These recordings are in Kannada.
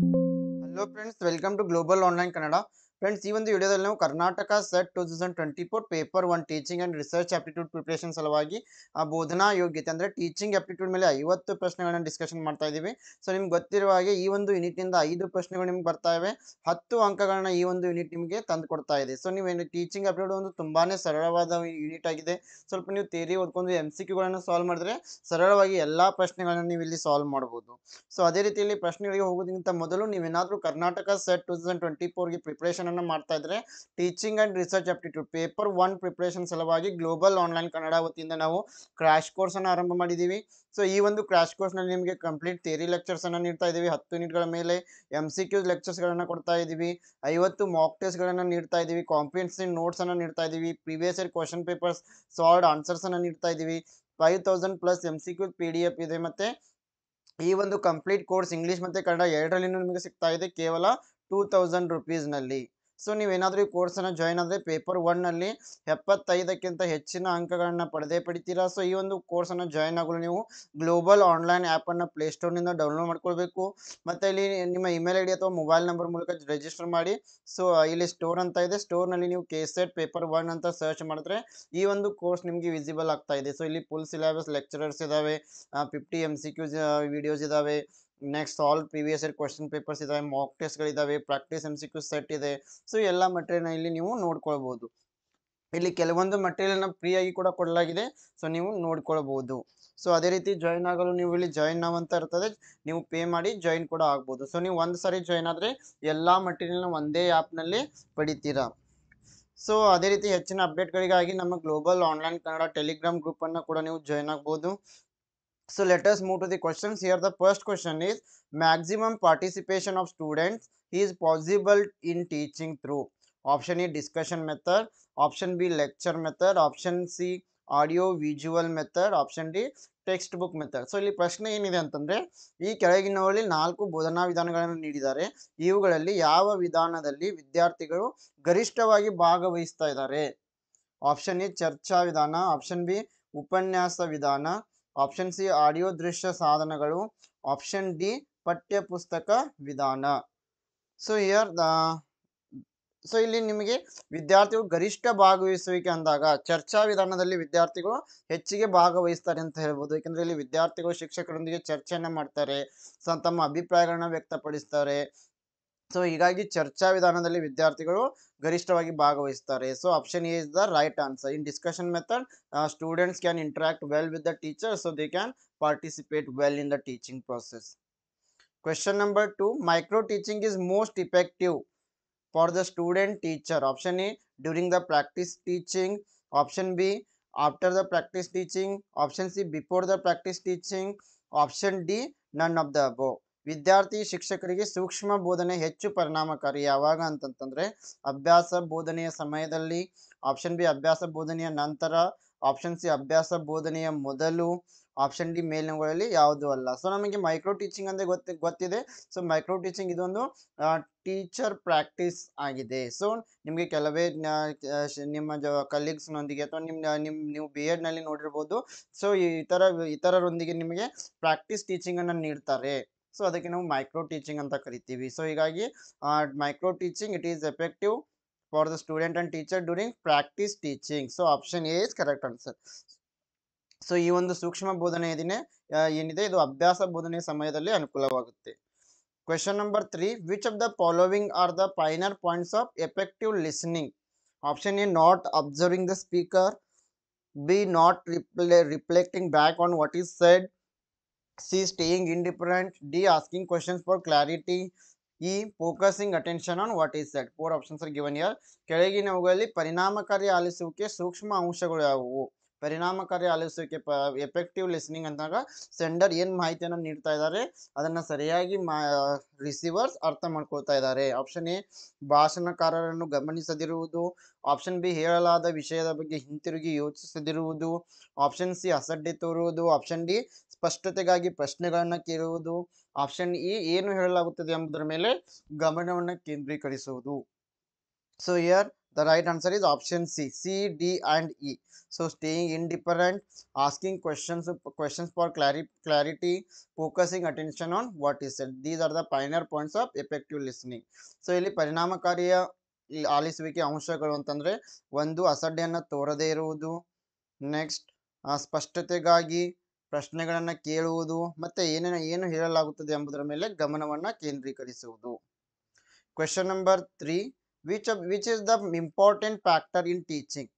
Hello friends, welcome to Global Online Canada. Friends ಈ ಒಂದು ವಿಡಿಯೋದಲ್ಲಿ ನಾವು Karnataka SET two thousand twenty four paper one teaching and research aptitude preparation ಸಲುವಾಗಿ ಆ ಬೋಧನಾ ಯೋಗ್ಯತೆ ಅಂದರೆ ಟೀಚಿಂಗ್ ಆಪ್ಟಿಟ್ಯೂಡ್ ಮೇಲೆ ಐವತ್ತು ಪ್ರಶ್ನೆಗಳನ್ನು ಡಿಸ್ಕಷನ್ ಮಾಡ್ತಾ ಇದ್ದೀವಿ ಸೊ ನಿಮ್ಗೆ ಗೊತ್ತಿರುವ ಹಾಗೆ ಈ ಒಂದು ಯೂನಿಟ್ನಿಂದ ಐದು ಪ್ರಶ್ನೆಗಳು ನಿಮ್ಗೆ ಬರ್ತಾ ಇವೆ ಹತ್ತು ಅಂಕಗಳನ್ನ ಈ ಒಂದು ಯೂನಿಟ್ ನಿಮಗೆ ತಂದು ಕೊಡ್ತಾ ಇದೆ ಸೊ ನೀವೇನು ಟೀಚಿಂಗ್ ಆಪ್ಟಿಟ್ಯೂಡ್ ಒಂದು ತುಂಬಾ ಸರಳವಾದ ಯೂನಿಟ್ ಆಗಿದೆ ಸ್ವಲ್ಪ ನೀವು ತೇರಿ ಓದ್ಕೊಂಡು ಎಮ್ ಸಿ ಕ್ಯೂಗಳನ್ನು ಸಾಲ್ವ್ ಮಾಡಿದ್ರೆ ಸರಳವಾಗಿ ಎಲ್ಲ ಪ್ರಶ್ನೆಗಳನ್ನು ನೀವು ಇಲ್ಲಿ ಸಾಲ್ವ್ ಮಾಡ್ಬೋದು ಸೊ ಅದೇ ರೀತಿಯಲ್ಲಿ ಪ್ರಶ್ನೆಗಳಿಗೆ ಹೋಗೋದಕ್ಕಿಂತ ಮೊದಲು ನೀವೇನಾದರೂ Karnataka SET two thousand twenty ಫೋರ್ಗೆ ಪ್ರಿಪ್ರೇಷನ್ ಅನ್ನು ಮಾಡ್ತಾ ಇದ್ದಾರೆ teaching and research aptitude paper one preparation ಸಲುವಾಗಿ ಗ್ಲೋಬಲ್ ಆನ್ಲೈನ್ ಕನ್ನಡ ವತಿಯಿಂದ ನಾವು ಕ್ರ್ಯಾಶ್ ಕೋರ್ಸನ್ನು ಆರಂಭ ಮಾಡಿದ್ದೀವಿ ಸೊ ಈ ಒಂದು ಕ್ರ್ಯಾಶ್ ಕೋರ್ಸ್ನಲ್ಲಿ ನಿಮಗೆ ಕಂಪ್ಲೀಟ್ ಥಿಯರಿ ಅನ್ನು ನೀಡ್ತಾ ಇದ್ದೀವಿ ಹತ್ತು ಯೂನಿಟ್ಗಳ ಮೇಲೆ ಎಮ್ ಸಿ ಕ್ಯೂಸ್ ಲೆಕ್ಚರ್ಸ್ಗಳನ್ನು ಕೊಡ್ತಾ ಇದ್ದೀವಿ ಐವತ್ತು ಮಾಕ್ ಟೆಸ್ಟ್ಗಳನ್ನು ನೀಡ್ತಾ ಇದ್ದೀವಿ ನೋಟ್ಸ್ ಅನ್ನು ನೀಡ್ತಾ ಇದ್ದೀವಿ previous year question papers solved ಅನ್ನು ನೀಡ್ತಾ ಇದ್ದೀವಿ five thousand plus M C Q P D F ಇದೆ ಮತ್ತೆ ಈ ಒಂದು ಕಂಪ್ಲೀಟ್ ಕೋರ್ಸ್ ಇಂಗ್ಲೀಷ್ ಮತ್ತೆ ಕನ್ನಡ ಎರಡರಲ್ಲಿ ನಿಮಗೆ ಸಿಗ್ತಾ ಇದೆ ಕೇವಲ ಟೂ ತೌಸಂಡ್ ರುಪೀಸ್ನಲ್ಲಿ ಸೊ ನೀವೇನಾದರೂ ಈ ಕೋರ್ಸನ್ನು ಜಾಯ್ನ್ ಆದರೆ ಪೇಪರ್ ಒನ್ನಲ್ಲಿ ಎಪ್ಪತ್ತೈದಕ್ಕಿಂತ ಹೆಚ್ಚಿನ ಅಂಕಗಳನ್ನು ಪಡೆದೇ ಪಡಿತೀರಾ ಸೊ ಈ ಒಂದು ಕೋರ್ಸನ್ನು ಜಾಯ್ನ್ ಆಗಲು ನೀವು ಗ್ಲೋಬಲ್ ಆನ್ಲೈನ್ ಆ್ಯಪನ್ನು ಪ್ಲೇಸ್ಟೋರ್ನಿಂದ ಡೌನ್ಲೋಡ್ ಮಾಡ್ಕೊಳ್ಬೇಕು ಮತ್ತು ಇಲ್ಲಿ ನಿಮ್ಮ ಇಮೇಲ್ ಐ ಡಿ ಅಥವಾ ಮೊಬೈಲ್ ನಂಬರ್ ಮೂಲಕ ರಿಜಿಸ್ಟರ್ ಮಾಡಿ ಸೊ ಇಲ್ಲಿ ಸ್ಟೋರ್ ಅಂತ ಇದೆ ಸ್ಟೋರ್ನಲ್ಲಿ ನೀವು ಕೆ ಪೇಪರ್ ಒನ್ ಅಂತ ಸರ್ಚ್ ಮಾಡಿದ್ರೆ ಈ ಒಂದು ಕೋರ್ಸ್ ನಿಮಗೆ ವಿಸಿಬಲ್ ಆಗ್ತಾ ಇದೆ ಸೊ ಇಲ್ಲಿ ಫುಲ್ ಸಿಲೆಬಸ್ ಲೆಕ್ಚರರ್ಸ್ ಇದ್ದಾವೆ fifty M C Qs videos ಇದ್ದಾವೆ next all previous year question papers ಇದಾವೆ ಮಾಕ್ ಟೆಸ್ಟ್ಗಳಿದ್ದಾವೆ practice M C Q set ಇದೆ ಸೊ ಎಲ್ಲ ಮಟೀರಿಯಲ್ನ ಇಲ್ಲಿ ನೀವು ನೋಡ್ಕೊಳ್ಬೋದು ಇಲ್ಲಿ ಕೆಲವೊಂದು ಫ್ರೀ ಆಗಿ ಕೂಡ ಕೊಡಲಾಗಿದೆ ಸೊ ನೀವು ನೋಡ್ಕೊಳ್ಬೋದು ಸೊ ಅದೇ ರೀತಿ ಜಾಯಿನ್ ಆಗಲು ನೀವು ಇಲ್ಲಿ ಜಾಯಿನ್ ನಾವು ಅಂತ ಇರ್ತದೆ ನೀವು ಪೇ ಮಾಡಿ ಜಾಯಿನ್ ಕೂಡ ಆಗ್ಬೋದು ಸೊ ನೀವು ಒಂದು ಸಾರಿ ಜಾಯಿನ್ ಆದರೆ ಎಲ್ಲ ಮೆಟೀರಿಯಲ್ನ ಒಂದೇ ಆ್ಯಪ್ನಲ್ಲಿ ಪಡಿತೀರಾ ಸೊ ಅದೇ ರೀತಿ ಹೆಚ್ಚಿನ ಅಪ್ಡೇಟ್ಗಳಿಗಾಗಿ ನಮ್ಮ ಗ್ಲೋಬಲ್ ಆನ್ಲೈನ್ ಕನ್ನಡ ಟೆಲಿಗ್ರಾಮ್ ಗ್ರೂಪನ್ನು ಕೂಡ ನೀವು ಜಾಯಿನ್ ಆಗ್ಬೋದು So let us move to the questions. Here the first question is maximum participation of students is possible in teaching through option A discussion method, option B lecture method, option C audio visual method, option D text book method so ಇಲ್ಲಿ ಪ್ರಶ್ನೆ ಏನಿದೆ ee ಈ ಕೆಳಗಿನವರಲ್ಲಿ ನಾಲ್ಕು ಬೋಧನಾ ವಿಧಾನಗಳನ್ನು ನೀಡಿದ್ದಾರೆ ಇವುಗಳಲ್ಲಿ ಯಾವ ವಿಧಾನದಲ್ಲಿ ವಿದ್ಯಾರ್ಥಿಗಳು ಗರಿಷ್ಠವಾಗಿ ಭಾಗವಹಿಸ್ತಾ ಇದ್ದಾರೆ ಆಪ್ಷನ್ ಎ ಚರ್ಚಾ ವಿಧಾನ ಆಪ್ಷನ್ ಬಿ ಉಪನ್ಯಾಸ ವಿಧಾನ ಆಪ್ಷನ್ ಸಿ ಆಡಿಯೋ ದೃಶ್ಯ ಸಾಧನಗಳು ಆಪ್ಷನ್ ಡಿ ಪಠ್ಯ ಪುಸ್ತಕ ವಿಧಾನ ಸೊ ಹಿಯರ್ ದ ಸೊ ಇಲ್ಲಿ ನಿಮಗೆ ವಿದ್ಯಾರ್ಥಿಗಳು ಗರಿಷ್ಠ ಭಾಗವಹಿಸುವಿಕೆ ಅಂದಾಗ ಚರ್ಚಾ ವಿಧಾನದಲ್ಲಿ ವಿದ್ಯಾರ್ಥಿಗಳು ಹೆಚ್ಚಿಗೆ ಭಾಗವಹಿಸ್ತಾರೆ ಅಂತ ಹೇಳ್ಬೋದು ಯಾಕಂದ್ರೆ ಇಲ್ಲಿ ವಿದ್ಯಾರ್ಥಿಗಳು ಶಿಕ್ಷಕರೊಂದಿಗೆ ಚರ್ಚೆಯನ್ನು ಮಾಡ್ತಾರೆ ತಮ್ಮ ಅಭಿಪ್ರಾಯಗಳನ್ನ ವ್ಯಕ್ತಪಡಿಸ್ತಾರೆ ಸೊ ಹೀಗಾಗಿ ಚರ್ಚಾ ವಿಧಾನದಲ್ಲಿ ವಿದ್ಯಾರ್ಥಿಗಳು ಗರಿಷ್ಠವಾಗಿ ಭಾಗವಹಿಸ್ತಾರೆ so option A is the right answer in discussion method students can interact well with the teacher so they can participate well in the teaching process question number two micro teaching is most effective for the student teacher option A during the practice teaching option B after the practice teaching option C before the practice teaching option D none of the above ವಿದ್ಯಾರ್ಥಿ ಶಿಕ್ಷಕರಿಗೆ ಸೂಕ್ಷ್ಮ ಬೋಧನೆ ಹೆಚ್ಚು ಪರಿಣಾಮಕಾರಿ ಯಾವಾಗ ಅಂತಂತಂದರೆ ಅಭ್ಯಾಸ ಬೋಧನೆಯ ಸಮಯದಲ್ಲಿ ಆಪ್ಷನ್ ಬಿ ಅಭ್ಯಾಸ ಬೋಧನೆಯ ನಂತರ ಆಪ್ಷನ್ ಸಿ ಅಭ್ಯಾಸ ಬೋಧನೆಯ ಮೊದಲು ಆಪ್ಷನ್ ಡಿ ಮೇಲಿನಗಳಲ್ಲಿ ಯಾವುದು ಅಲ್ಲ ಸೊ ನಮಗೆ ಮೈಕ್ರೋ ಟೀಚಿಂಗ್ ಅಂದ್ರೆ ಗೊತ್ತಿದೆ ಸೊ ಮೈಕ್ರೋ ಟೀಚಿಂಗ್ ಇದೊಂದು ಟೀಚರ್ ಪ್ರಾಕ್ಟೀಸ್ ಆಗಿದೆ ಸೊ ನಿಮಗೆ ಕೆಲವೇ ನಿಮ್ಮ ಜ ಕಲೀಗ್ಸ್ನೊಂದಿಗೆ ಅಥವಾ ನಿಮ್ಮ ನಿಮ್ಮ ನೀವು ಬಿ ನಲ್ಲಿ ನೋಡಿರ್ಬೋದು ಸೊ ಈ ಇತರರೊಂದಿಗೆ ನಿಮಗೆ ಪ್ರಾಕ್ಟೀಸ್ ಟೀಚಿಂಗ್ ಟೀಚಿಂಗನ್ನು ನೀಡ್ತಾರೆ ಸೊ ಅದಕ್ಕೆ ನಾವು ಮೈಕ್ರೋ ಟೀಚಿಂಗ್ ಅಂತ ಕರಿತೀವಿ ಸೊ ಹೀಗಾಗಿ micro teaching it is effective for the student and teacher during practice teaching so option A is correct answer so ಈ ಒಂದು ಸೂಕ್ಷ್ಮ ಬೋಧನೆ ಇದನ್ನೇ ಏನಿದೆ ಇದು ಅಭ್ಯಾಸ ಬೋಧನೆ ಸಮಯದಲ್ಲಿ ಅನುಕೂಲವಾಗುತ್ತೆ question number three which of the following are the finer points of effective listening option A not observing the speaker B not reply reflecting back on what is said C staying indifferent. D asking questions for clarity. E focusing attention on what is that four options are given here ಕೆಳಗಿನವುಗಳಲ್ಲಿ ಪರಿಣಾಮಕಾರಿ ಆಲಿಸುವಿಕೆ ಸೂಕ್ಷ್ಮ ಅಂಶಗಳು ಯಾವುವು ಪರಿಣಾಮಕಾರಿ ಆಲಿಸುವಿಕೆ ಪ ಎಫೆಕ್ಟಿವ್ ಲಿಸ್ನಿಂಗ್ ಅಂದಾಗ ಸೆಂಡರ್ ಏನು ಮಾಹಿತಿಯನ್ನು ನೀಡ್ತಾ ಇದ್ದಾರೆ ಅದನ್ನು ಸರಿಯಾಗಿ ಮಾ ರಿಸೀವರ್ಸ್ ಅರ್ಥ ಮಾಡ್ಕೊಳ್ತಾ ಇದ್ದಾರೆ ಆಪ್ಷನ್ ಎ ಭಾಷಣಕಾರರನ್ನು ಗಮನಿಸದಿರುವುದು ಆಪ್ಷನ್ ಬಿ ಹೇಳಲಾದ ವಿಷಯದ ಬಗ್ಗೆ ಹಿಂತಿರುಗಿ ಯೋಚಿಸದಿರುವುದು ಆಪ್ಷನ್ ಸಿ ಅಸಡ್ಡೆ ತೋರುವುದು ಆಪ್ಷನ್ ಡಿ ಸ್ಪಷ್ಟತೆಗಾಗಿ ಪ್ರಶ್ನೆಗಳನ್ನು ಕೇಳುವುದು ಆಪ್ಷನ್ ಇ ಏನು ಹೇಳಲಾಗುತ್ತದೆ ಎಂಬುದರ ಮೇಲೆ ಗಮನವನ್ನು ಕೇಂದ್ರೀಕರಿಸುವುದು so here the right answer is option C C D E so staying indifferent asking questions questions for clarity clarity focusing attention on what is said these are the finer points of effective listening so ಇಲ್ಲಿ ಪರಿಣಾಮಕಾರಿಯ ಆಲಿಸುವಿಕೆ ಅಂಶಗಳು ಅಂತಂದ್ರೆ ಒಂದು ಅಸಡ್ಡೆಯನ್ನು ತೋರದೇ ಇರುವುದು ನೆಕ್ಸ್ಟ್ ಸ್ಪಷ್ಟತೆಗಾಗಿ ಪ್ರಶ್ನೆಗಳನ್ನು ಕೇಳುವುದು ಮತ್ತು ಏನೇನು ಏನು ಹೇಳಲಾಗುತ್ತದೆ ಎಂಬುದರ ಮೇಲೆ ಗಮನವನ್ನು ಕೇಂದ್ರೀಕರಿಸುವುದು question number three which which is the important factor in teaching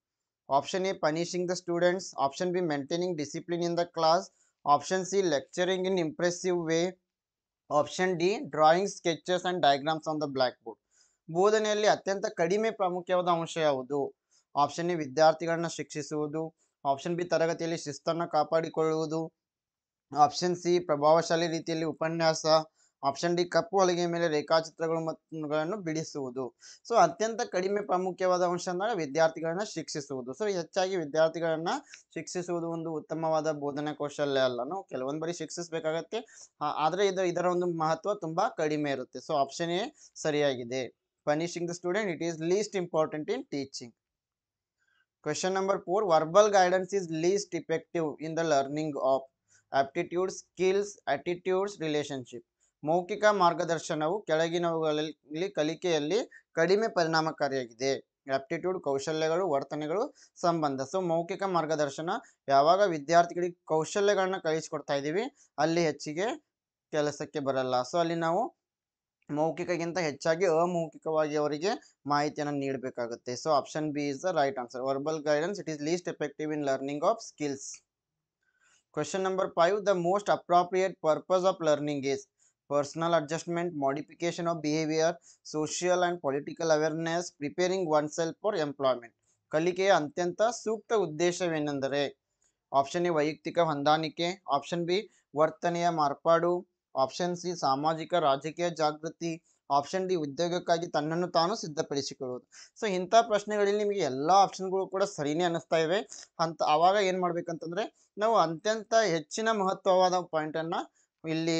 option A punishing the students option B maintaining discipline in the class option C lecturing in impressive way option D drawing sketches and diagrams on the black board ಬೋಧನೆಯಲ್ಲಿ ಅತ್ಯಂತ ಕಡಿಮೆ ಪ್ರಾಮುಖ್ಯವಾದ ಅಂಶ ಯಾವುದು ಆಪ್ಷನ್ ಎ ವಿದ್ಯಾರ್ಥಿಗಳನ್ನ ಶಿಕ್ಷಿಸುವುದು ಆಪ್ಷನ್ ಬಿ ತರಗತಿಯಲ್ಲಿ ಶಿಸ್ತನ್ನು ಕಾಪಾಡಿಕೊಳ್ಳುವುದು ಆಪ್ಷನ್ ಸಿ ಪ್ರಭಾವಶಾಲಿ ರೀತಿಯಲ್ಲಿ ಉಪನ್ಯಾಸ ಆಪ್ಷನ್ ಡಿ ಕಪ್ಪು ಹೊಲಿಗೆ ಮೇಲೆ ರೇಖಾಚಿತ್ರಗಳು ಮತ್ತು ಬಿಡಿಸುವುದು ಸೊ ಅತ್ಯಂತ ಕಡಿಮೆ ಪ್ರಾಮುಖ್ಯವಾದ ಅಂಶ ಅಂದರೆ ವಿದ್ಯಾರ್ಥಿಗಳನ್ನ ಶಿಕ್ಷಿಸುವುದು ಸೊ ಹೆಚ್ಚಾಗಿ ವಿದ್ಯಾರ್ಥಿಗಳನ್ನ ಶಿಕ್ಷಿಸುವುದು ಒಂದು ಉತ್ತಮವಾದ ಬೋಧನಾ ಕೌಶಲ್ಯ ಅಲ್ಲ ನಾವು ಕೆಲವೊಂದು ಬಾರಿ ಶಿಕ್ಷಿಸಬೇಕಾಗತ್ತೆ ಆದರೆ ಇದು ಇದರ ಒಂದು ಮಹತ್ವ ತುಂಬಾ ಕಡಿಮೆ ಇರುತ್ತೆ ಸೊ ಆಪ್ಷನ್ ಎ ಸರಿಯಾಗಿದೆ punishing the student it is least important in teaching Question number 4 verbal guidance is least effective in the learning of aptitude, skills, attitudes, relationship. ಮೌಖಿಕ ಮಾರ್ಗದರ್ಶನವು ಕೆಳಗಿನವುಗಳಲ್ಲಿ ಕಲಿಕೆಯಲ್ಲಿ ಕಡಿಮೆ ಪರಿಣಾಮಕಾರಿಯಾಗಿದೆ ಆಪ್ಟಿಟ್ಯೂಡ್ ಕೌಶಲ್ಯಗಳು ವರ್ತನೆಗಳು ಸಂಬಂಧ ಸೊ ಮೌಖಿಕ ಮಾರ್ಗದರ್ಶನ ಯಾವಾಗ ವಿದ್ಯಾರ್ಥಿಗಳಿಗೆ ಕೌಶಲ್ಯಗಳನ್ನ ಕಲಿಸ್ಕೊಡ್ತಾ ಇದ್ದೀವಿ ಅಲ್ಲಿ ಹೆಚ್ಚಿಗೆ ಕೆಲಸಕ್ಕೆ ಬರಲ್ಲ ಸೊ ಅಲ್ಲಿ ನಾವು ಮೌಖಿಕಗಿಂತ ಹೆಚ್ಚಾಗಿ ಅಮೌಖಿಕವಾಗಿ ಅವರಿಗೆ ಮಾಹಿತಿಯನ್ನು ನೀಡಬೇಕಾಗುತ್ತೆ so option B is the right answer verbal guidance it is least effective in learning of skills question number five the most appropriate purpose of learning is personal adjustment modification of behaviour social and political awareness preparing oneself for employment ಕಲಿಕೆಯ ಅತ್ಯಂತ ಸೂಕ್ತ ಉದ್ದೇಶವೇನೆಂದರೆ ಆಪ್ಷನ್ ಎ ವೈಯಕ್ತಿಕ ಹೊಂದಾಣಿಕೆ ಆಪ್ಷನ್ ಬಿ ವರ್ತನೆಯ ಮಾರ್ಪಾಡು ಆಪ್ಷನ್ ಸಿ ಸಾಮಾಜಿಕ ರಾಜಕೀಯ ಜಾಗೃತಿ ಆಪ್ಷನ್ ಡಿ ಉದ್ಯೋಗಕ್ಕಾಗಿ ತನ್ನನ್ನು ತಾನು ಸಿದ್ಧಪಡಿಸಿಕೊಳ್ಳುವುದು ಸೊ ಇಂಥ ಪ್ರಶ್ನೆಗಳಲ್ಲಿ ನಿಮಗೆ ಎಲ್ಲ ಆಪ್ಷನ್ಗಳು ಕೂಡ ಸರಿನೇ ಅನ್ನಿಸ್ತಾ ಇವೆ ಅಂತ ಆವಾಗ ಏನು ಮಾಡ್ಬೇಕಂತಂದ್ರೆ ನಾವು ಅತ್ಯಂತ ಹೆಚ್ಚಿನ ಮಹತ್ವವಾದ ಪಾಯಿಂಟನ್ನು ಇಲ್ಲಿ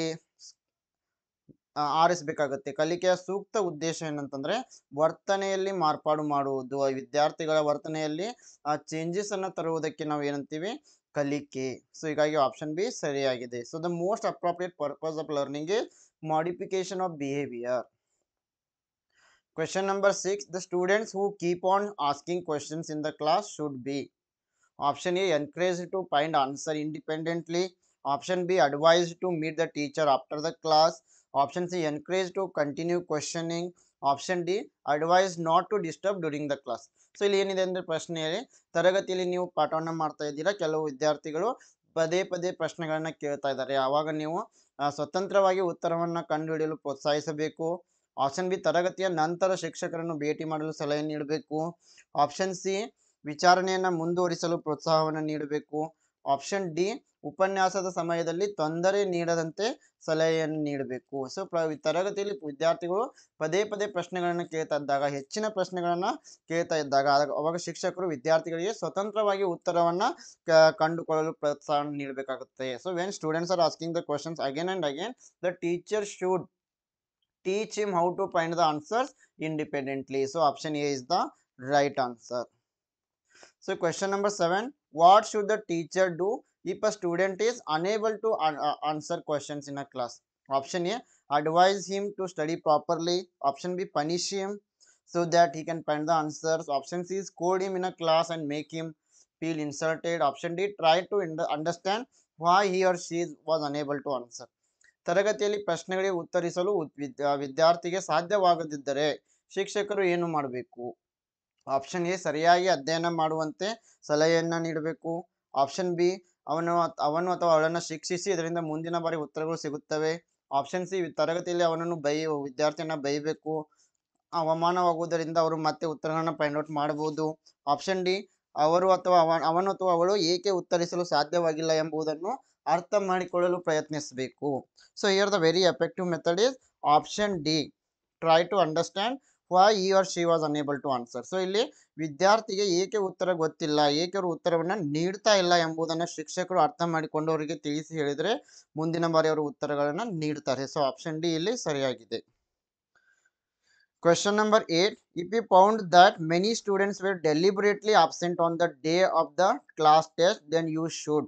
ಆರಿಸಬೇಕಾಗತ್ತೆ ಕಲಿಕೆಯ ಸೂಕ್ತ ಉದ್ದೇಶ ಏನಂತಂದ್ರೆ ವರ್ತನೆಯಲ್ಲಿ ಮಾರ್ಪಾಡು ಮಾಡುವುದು ವಿದ್ಯಾರ್ಥಿಗಳ ವರ್ತನೆಯಲ್ಲಿ ಆ ಚೇಂಜಸ್ ಅನ್ನು ತರುವುದಕ್ಕೆ ನಾವು ಏನಂತೀವಿ colleague K. So you got your option B. So the most appropriate purpose of learning is modification of behavior. Question number six. The students who keep on asking questions in the class should be option A encouraged to find answer independently. Option B advised to meet the teacher after the class. Option C encouraged to continue questioning. Option D advise not to disturb during the class so ಇಲ್ಲಿ ಏನಿದೆ ಅಂದರೆ ಪ್ರಶ್ನೆಯಲ್ಲಿ ತರಗತಿಯಲ್ಲಿ ನೀವು ಪಾಠವನ್ನು ಮಾಡ್ತಾ ಇದ್ದೀರಾ ಕೆಲವು ವಿದ್ಯಾರ್ಥಿಗಳು ಪದೇ ಪದೇ ಪ್ರಶ್ನೆಗಳನ್ನು ಕೇಳ್ತಾ ಇದ್ದಾರೆ ಆವಾಗ ನೀವು ಸ್ವತಂತ್ರವಾಗಿ ಉತ್ತರವನ್ನು ಕಂಡುಹಿಡಿಯಲು ಪ್ರೋತ್ಸಾಹಿಸಬೇಕು ಆಪ್ಷನ್ ಬಿ ತರಗತಿಯ ನಂತರ ಶಿಕ್ಷಕರನ್ನು ಭೇಟಿ ಮಾಡಲು ಸಲಹೆ ನೀಡಬೇಕು ಆಪ್ಷನ್ ಸಿ ವಿಚಾರಣೆಯನ್ನು ಮುಂದುವರಿಸಲು ಪ್ರೋತ್ಸಾಹವನ್ನು ನೀಡಬೇಕು ಆಪ್ಷನ್ ಡಿ ಉಪನ್ಯಾಸದ ಸಮಯದಲ್ಲಿ ತೊಂದರೆ ನೀಡದಂತೆ ಸಲಹೆಯನ್ನು ನೀಡಬೇಕು ಸೊ ಪ್ರ ತರಗತಿಯಲ್ಲಿ ವಿದ್ಯಾರ್ಥಿಗಳು ಪದೇ ಪದೇ ಪ್ರಶ್ನೆಗಳನ್ನು ಕೇಳ್ತಾ ಇದ್ದಾಗ ಹೆಚ್ಚಿನ ಪ್ರಶ್ನೆಗಳನ್ನು ಕೇಳ್ತಾ ಇದ್ದಾಗ ಅವಾಗ ಶಿಕ್ಷಕರು ವಿದ್ಯಾರ್ಥಿಗಳಿಗೆ ಸ್ವತಂತ್ರವಾಗಿ ಉತ್ತರವನ್ನು ಕಂಡುಕೊಳ್ಳಲು ಪ್ರೋತ್ಸಾಹ ನೀಡಬೇಕಾಗುತ್ತೆ so when students are asking the questions again and again the teacher should teach him how to find the answers independently so option A is the right answer so question number seven what should the teacher do if a student is unable to un answer questions in a class option a advise him to study properly option b punish him so that he can find the answers option c is code him in a class and make him feel inserted option d try to understand why he or she was unable to answer ತರಗತಿಯಲ್ಲಿ ಪ್ರಶ್ನೆಗಳಿಗೆ ಉತ್ತರಿಸಲು ವಿದ್ಯಾರ್ಥಿಗೆ ಸಾಧ್ಯವಾಗದಿದ್ದರೆ ಶಿಕ್ಷಕರು ಏನು ಮಾಡಬೇಕು ಆಪ್ಷನ್ ಎ ಸರಿಯಾಗಿ ಅಧ್ಯಯನ ಮಾಡುವಂತೆ ಸಲಹೆಯನ್ನು ನೀಡಬೇಕು ಆಪ್ಷನ್ ಬಿ ಅವನು ಅವನು ಅಥವಾ ಅವಳನ್ನು ಶಿಕ್ಷಿಸಿ ಇದರಿಂದ ಮುಂದಿನ ಬಾರಿ ಉತ್ತರಗಳು ಸಿಗುತ್ತವೆ ಆಪ್ಷನ್ ಸಿ ತರಗತಿಯಲ್ಲಿ ಅವನನ್ನು ಬೈ ವಿದ್ಯಾರ್ಥಿಯನ್ನ ಬೈಬೇಕು ಅವಮಾನವಾಗುವುದರಿಂದ ಅವರು ಮತ್ತೆ ಉತ್ತರಗಳನ್ನು ಫೈಂಡ್ ಔಟ್ ಮಾಡಬಹುದು ಆಪ್ಷನ್ ಡಿ ಅವರು ಅಥವಾ ಅವ ಅವನು ಅಥವಾ ಅವಳು ಏಕೆ ಉತ್ತರಿಸಲು ಸಾಧ್ಯವಾಗಿಲ್ಲ ಎಂಬುದನ್ನು ಅರ್ಥ ಮಾಡಿಕೊಳ್ಳಲು ಪ್ರಯತ್ನಿಸಬೇಕು so here the very effective method is option D try to understand why he or she was unable to answer so ಇಲ್ಲಿ ವಿದ್ಯಾರ್ಥಿಗೆ ಏಕೆ ಉತ್ತರ ಗೊತ್ತಿಲ್ಲ ಏಕೆ ಅವರ ಉತ್ತರವನ್ನು ನೀಡ್ತಾ ಇಲ್ಲ ಎಂಬುದನ್ನು ಶಿಕ್ಷಕರು ಅರ್ಥ ಮಾಡಿಕೊಂಡು ಅವರಿಗೆ ತಿಳಿಸಿ ಹೇಳಿದ್ರೆ ಮುಂದಿನ ಬಾರಿ ಅವರು ಉತ್ತರಗಳನ್ನು ನೀಡ್ತಾರೆ ಸೊ ಆಪ್ಷನ್ ಡಿ ಇಲ್ಲಿ ಸರಿಯಾಗಿದೆ question number eight if you found that many students were deliberately absent on the day of the class test then you should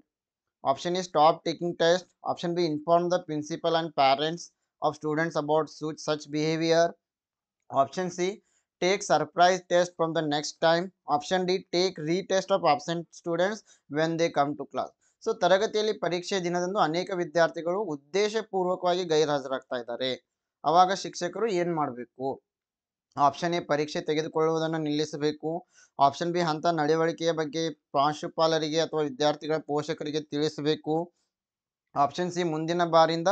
option E stop taking test option B inform the principal and parents of students about such such behaviour option C take surprise test from the next time option D take retest of absent students when they come to class so ತರಗತಿಯಲ್ಲಿ ಪರೀಕ್ಷೆ ದಿನದಂದು ಅನೇಕ ವಿದ್ಯಾರ್ಥಿಗಳು ಉದ್ದೇಶಪೂರ್ವಕವಾಗಿ ಗೈರ್ಹಾಜರಾಗ್ತಾ ಇದ್ದಾರೆ ಅವಾಗ ಶಿಕ್ಷಕರು ಏನು ಮಾಡಬೇಕು ಆಪ್ಷನ್ ಎ ಪರೀಕ್ಷೆ ತೆಗೆದುಕೊಳ್ಳುವುದನ್ನು ನಿಲ್ಲಿಸಬೇಕು ಆಪ್ಷನ್ ಬಿ ಅಂತ ನಡವಳಿಕೆಯ ಬಗ್ಗೆ ಪ್ರಾಂಶುಪಾಲರಿಗೆ ಅಥವಾ ವಿದ್ಯಾರ್ಥಿಗಳ ಪೋಷಕರಿಗೆ ತಿಳಿಸಬೇಕು ಆಪ್ಷನ್ ಸಿ ಮುಂದಿನ ಬಾರಿಂದ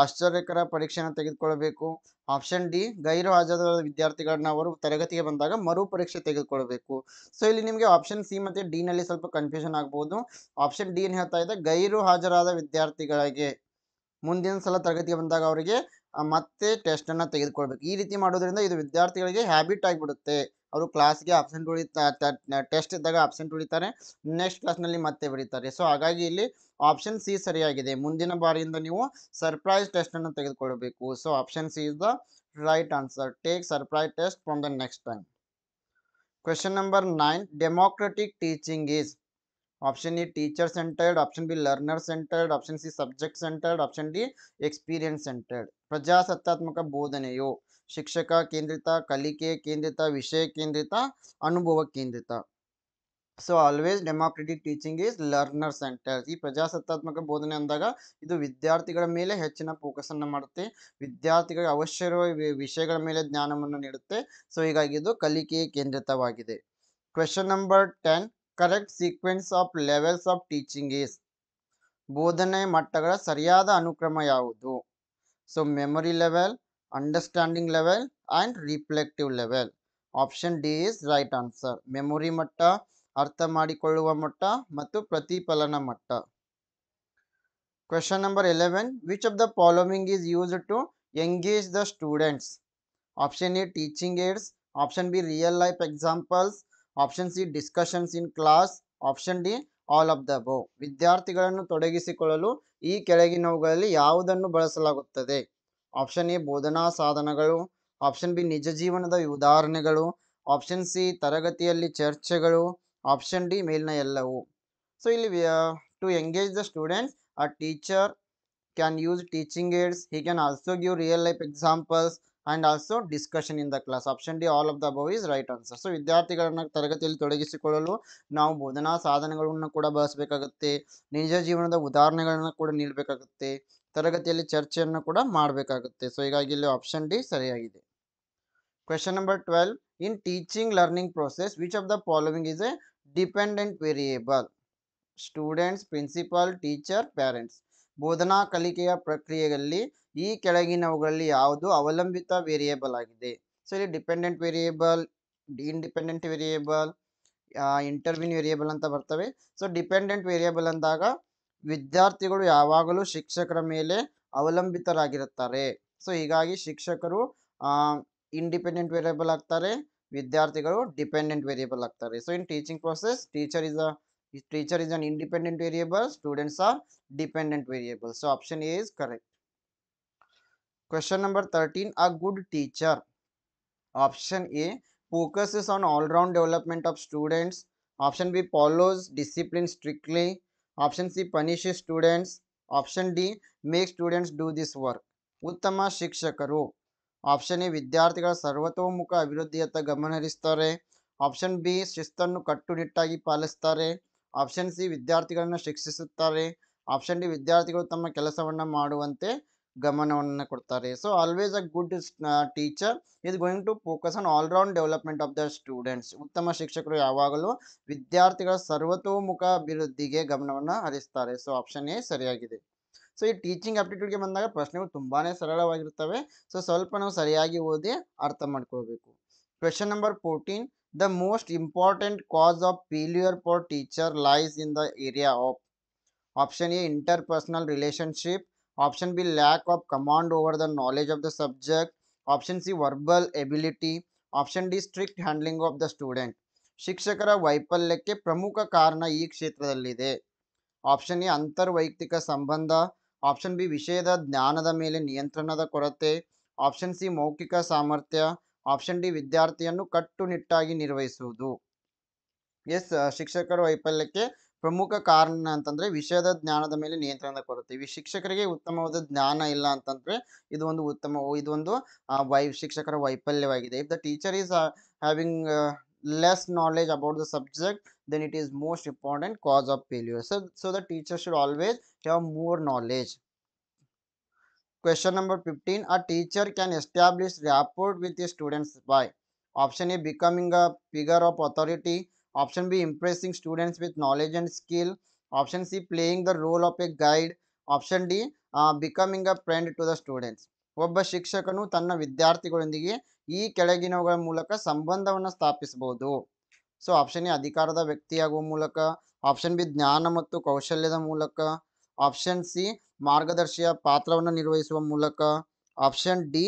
ಆಶ್ಚರ್ಯಕರ ಪರೀಕ್ಷೆಯನ್ನು ತೆಗೆದುಕೊಳ್ಬೇಕು ಆಪ್ಷನ್ ಡಿ ಗೈರು ಹಾಜರಾದ ವಿದ್ಯಾರ್ಥಿಗಳನ್ನ ಅವರು ತರಗತಿಗೆ ಬಂದಾಗ ಮರು ಪರೀಕ್ಷೆ ತೆಗೆದುಕೊಳ್ಬೇಕು ಸೊ ಇಲ್ಲಿ ನಿಮಗೆ ಆಪ್ಷನ್ ಸಿ ಮತ್ತು ನಲ್ಲಿ ಸ್ವಲ್ಪ ಕನ್ಫ್ಯೂಷನ್ ಆಗ್ಬೋದು ಆಪ್ಷನ್ ಡಿ ಏನು ಹೇಳ್ತಾ ಇದೆ ಗೈರು ಹಾಜರಾದ ವಿದ್ಯಾರ್ಥಿಗಳಿಗೆ ಮುಂದಿನ ಸಲ ತರಗತಿಗೆ ಬಂದಾಗ ಅವರಿಗೆ ಮತ್ತೆ ಟೆಸ್ಟನ್ನು ತೆಗೆದುಕೊಳ್ಬೇಕು ಈ ರೀತಿ ಮಾಡೋದ್ರಿಂದ ಇದು ವಿದ್ಯಾರ್ಥಿಗಳಿಗೆ ಹ್ಯಾಬಿಟ್ ಆಗಿಬಿಡುತ್ತೆ ಅವರು ಕ್ಲಾಸ್ಗೆ ಅಬ್ಸೆಂಟ್ ಉಳಿತಾ ಟೆಸ್ಟ್ ಇದ್ದಾಗ ಅಬ್ಸೆಂಟ್ ಉಳಿತಾರೆ ನೆಕ್ಸ್ಟ್ ಕ್ಲಾಸ್ನಲ್ಲಿ ಮತ್ತೆ ಬಿಡಿತಾರೆ ಸೊ ಹಾಗಾಗಿ ಇಲ್ಲಿ ಆಪ್ಷನ್ ಸಿ ಸರಿಯಾಗಿದೆ ಮುಂದಿನ ಬಾರಿಯಿಂದ ನೀವು ಸರ್ಪ್ರೈಸ್ ಟೆಸ್ಟನ್ನು ತೆಗೆದುಕೊಳ್ಬೇಕು so option C is the right answer take surprise test from the next time question number nine democratic teaching is option E teacher centred option B learner centred option C subject centred option D experience centred ಪ್ರಜಾಸತ್ತಾತ್ಮಕ ಬೋಧನೆಯು ಶಿಕ್ಷಕ ಕೇಂದ್ರಿತ ಕಲಿಕೆ ಕೇಂದ್ರಿತ ವಿಷಯ ಕೇಂದ್ರಿತ ಅನುಭವ ಕೇಂದ್ರಿತ so always democratic teaching is learner centre ಈ ಪ್ರಜಾಸತ್ತಾತ್ಮಕ ಬೋಧನೆ ಅಂದಾಗ ಇದು ವಿದ್ಯಾರ್ಥಿಗಳ ಮೇಲೆ ಹೆಚ್ಚಿನ ಫೋಕಸ್ ಅನ್ನು ಮಾಡುತ್ತೆ ವಿದ್ಯಾರ್ಥಿಗಳಿಗೆ ಅವಶ್ಯವಿರುವ ವಿಷಯಗಳ ಮೇಲೆ ಜ್ಞಾನವನ್ನು ನೀಡುತ್ತೆ ಸೊ ಹೀಗಾಗಿ ಇದು ಕಲಿಕೆ ಕೇಂದ್ರಿತವಾಗಿದೆ question number ten correct sequence of levels of teaching is ಬೋಧನೆ ಮಟ್ಟಗಳ ಸರಿಯಾದ ಅನುಕ್ರಮ ಯಾವುದು so memory level understanding level and reflective level option D is right answer memory ಮಟ್ಟ ಅರ್ಥ ಮಾಡಿಕೊಳ್ಳುವ ಮಟ್ಟ ಮತ್ತು ಪ್ರತಿಫಲನ ಮಟ್ಟ question number eleven which of the following is used to engage the students option A teaching aids option B real life examples option C discussions in class option D all of the above ವಿದ್ಯಾರ್ಥಿಗಳನ್ನು ತೊಡಗಿಸಿಕೊಳ್ಳಲು ಈ ಕೆಳಗಿನವುಗಳಲ್ಲಿ ಯಾವುದನ್ನು ಬಳಸಲಾಗುತ್ತದೆ ಆಪ್ಷನ್ ಎ ಬೋಧನಾ ಸಾಧನಗಳು ಆಪ್ಷನ್ ಬಿ ನಿಜ ಜೀವನದ ಉದಾಹರಣೆಗಳು ಆಪ್ಷನ್ ಸಿ ತರಗತಿಯಲ್ಲಿ ಚರ್ಚೆಗಳು ಆಪ್ಷನ್ ಡಿ ಮೇಲಿನ ಎಲ್ಲವು ಸೊ ಇಲ್ಲಿ to engage the students a teacher can use teaching aids he can also give real life examples and also discussion in the class option D all of the above is right answer so ವಿದ್ಯಾರ್ಥಿಗಳನ್ನ ತರಗತಿಯಲ್ಲಿ ತೊಡಗಿಸಿಕೊಳ್ಳಲು ನಾವು ಬೋಧನಾ ಸಾಧನಗಳನ್ನು ಕೂಡ ಬಳಸಬೇಕಾಗುತ್ತೆ ನಿಜ ಜೀವನದ ಉದಾಹರಣೆಗಳನ್ನು ಕೂಡ ನೀಡಬೇಕಾಗುತ್ತೆ ತರಗತಿಯಲ್ಲಿ ಚರ್ಚೆಯನ್ನು ಕೂಡ ಮಾಡಬೇಕಾಗುತ್ತೆ ಸೊ ಹೀಗಾಗಿ ಇಲ್ಲಿ ಆಪ್ಷನ್ ಡಿ ಸರಿಯಾಗಿದೆ question number twelve in teaching learning process which of the following is a dependent variable students principal teacher parents ಬೋಧನಾ ಕಲಿಕೆಯ ಪ್ರಕ್ರಿಯೆಯಲ್ಲಿ ಈ ಕೆಳಗಿನವುಗಳಲ್ಲಿ ಯಾವುದು ಅವಲಂಬಿತ ವೇರಿಯೇಬಲ್ ಆಗಿದೆ ಸೊ ಇಲ್ಲಿ dependent variable independent variable intervene variable ಅಂತ ಬರ್ತವೆ ಸೊ ಡಿಪೆಂಡೆಂಟ್ ವೇರಿಯೇಬಲ್ ಅಂದಾಗ ವಿದ್ಯಾರ್ಥಿಗಳು ಯಾವಾಗಲೂ ಶಿಕ್ಷಕರ ಮೇಲೆ ಅವಲಂಬಿತರಾಗಿರುತ್ತಾರೆ ಸೊ ಹೀಗಾಗಿ ಶಿಕ್ಷಕರು ಇಂಡಿಪೆಂಡೆಂಟ್ ವೇರಿಯಬಲ್ ಆಗ್ತಾರೆ ವಿದ್ಯಾರ್ಥಿಗಳು ಡಿಪೆಂಡೆಂಟ್ ವೇರಿಯಬಲ್ ಆಗ್ತಾರೆ so in teaching process teacher is a teacher is an independent variable students are dependent variable so option A is correct question number thirteen a good teacher option A focus on all round development development students students B B follows strictly strictly option C punish students option D make students do this work ಉತ್ತಮ ಶಿಕ್ಷಕರು ಆಪ್ಷನ್ ಎ ವಿದ್ಯಾರ್ಥಿಗಳ ಸರ್ವತೋಮುಖ ಅಭಿವೃದ್ಧಿಯತ್ತ ಗಮನಹರಿಸ್ತಾರೆ ಆಪ್ಷನ್ ಬಿ ಶಿಸ್ತನ್ನು ಕಟ್ಟುನಿಟ್ಟಾಗಿ ಪಾಲಿಸ್ತಾರೆ ಆಪ್ಷನ್ ಸಿ ವಿದ್ಯಾರ್ಥಿಗಳನ್ನು ಶಿಕ್ಷಿಸುತ್ತಾರೆ ಆಪ್ಷನ್ ಡಿ ವಿದ್ಯಾರ್ಥಿಗಳು ತಮ್ಮ ಕೆಲಸವನ್ನು ಮಾಡುವಂತೆ ಗಮನವನ್ನು ಕೊಡ್ತಾರೆ so always a good teacher is going to focus on all round development of the students ಉತ್ತಮ ಶಿಕ್ಷಕರು ಯಾವಾಗಲೂ ವಿದ್ಯಾರ್ಥಿಗಳ ಸರ್ವತೋಮುಖ ಅಭಿವೃದ್ಧಿಗೆ ಗಮನವನ್ನು ಹರಿಸ್ತಾರೆ ಸೊ ಆಪ್ಷನ್ ಎ ಸರಿಯಾಗಿದೆ ಸೊ ಈ ಟೀಚಿಂಗ್ ಆಪ್ಟಿಟ್ಯೂಡ್ಗೆ ಬಂದಾಗ ಪ್ರಶ್ನೆಗಳು ತುಂಬಾನೇ ಸರಳವಾಗಿರುತ್ತವೆ ಸೊ ಸ್ವಲ್ಪ ನಾವು ಸರಿಯಾಗಿ ಓದಿ ಅರ್ಥ ಮಾಡ್ಕೋಬೇಕು question number fourteen the most important cause of failure for teacher lies in the area of option A interpersonal relationship option B lack of command over the knowledge of the subject option C verbal ability option D strict handling of the student ಶಿಕ್ಷಕರ ವೈಫಲ್ಯಕ್ಕೆ ಪ್ರಮುಖ ಕಾರಣ ಈ ಕ್ಷೇತ್ರದಲ್ಲಿದೆ ಆಪ್ಷನ್ ಎ ಅಂತರ್ವೈಯಕ್ತಿಕ ಸಂಬಂಧ ಆಪ್ಷನ್ ಬಿ ವಿಷಯದ ಜ್ಞಾನದ ಮೇಲೆ ನಿಯಂತ್ರಣದ ಕೊರತೆ ಆಪ್ಷನ್ ಸಿ ಮೌಖಿಕ ಸಾಮರ್ಥ್ಯ ಆಪ್ಷನ್ ಡಿ ವಿದ್ಯಾರ್ಥಿಯನ್ನು ಕಟ್ಟುನಿಟ್ಟಾಗಿ ನಿರ್ವಹಿಸುವುದು ಎಸ್ ಶಿಕ್ಷಕರ ವೈಫಲ್ಯಕ್ಕೆ ಪ್ರಮುಖ ಕಾರಣ ಅಂತಂದ್ರೆ ವಿಷಯದ ಜ್ಞಾನದ ಮೇಲೆ ನಿಯಂತ್ರಣ ಬರುತ್ತೆ ಶಿಕ್ಷಕರಿಗೆ ಉತ್ತಮವಾದ ಜ್ಞಾನ ಇಲ್ಲ ಅಂತಂದ್ರೆ ವೈಫಲ್ಯವಾಗಿದೆ if the teacher is having less knowledge about the subject then it is most important cause of so so the teacher should always have more knowledge question number fifteen a teacher can establish rapport with students by option A becoming a figure of authority option B impressing students with knowledge and skill option C playing the role of a guide option D becoming a friend to the students ಒಬ್ಬ ಶಿಕ್ಷಕನು ತನ್ನ ವಿದ್ಯಾರ್ಥಿಗಳೊಂದಿಗೆ ಈ ಕೆಳಗಿನವುಗಳ ಮೂಲಕ ಸಂಬಂಧವನ್ನು ಸ್ಥಾಪಿಸಬಹುದು ಸೊ ಆಪ್ಷನ್ ಎ ಅಧಿಕಾರದ ವ್ಯಕ್ತಿಯಾಗುವ ಮೂಲಕ ಆಪ್ಷನ್ ಬಿ ಜ್ಞಾನ ಮತ್ತು ಕೌಶಲ್ಯದ ಮೂಲಕ ಆಪ್ಷನ್ ಸಿ ಮಾರ್ಗದರ್ಶಿಯ ಪಾತ್ರವನ್ನು ನಿರ್ವಹಿಸುವ ಮೂಲಕ ಆಪ್ಷನ್ ಡಿ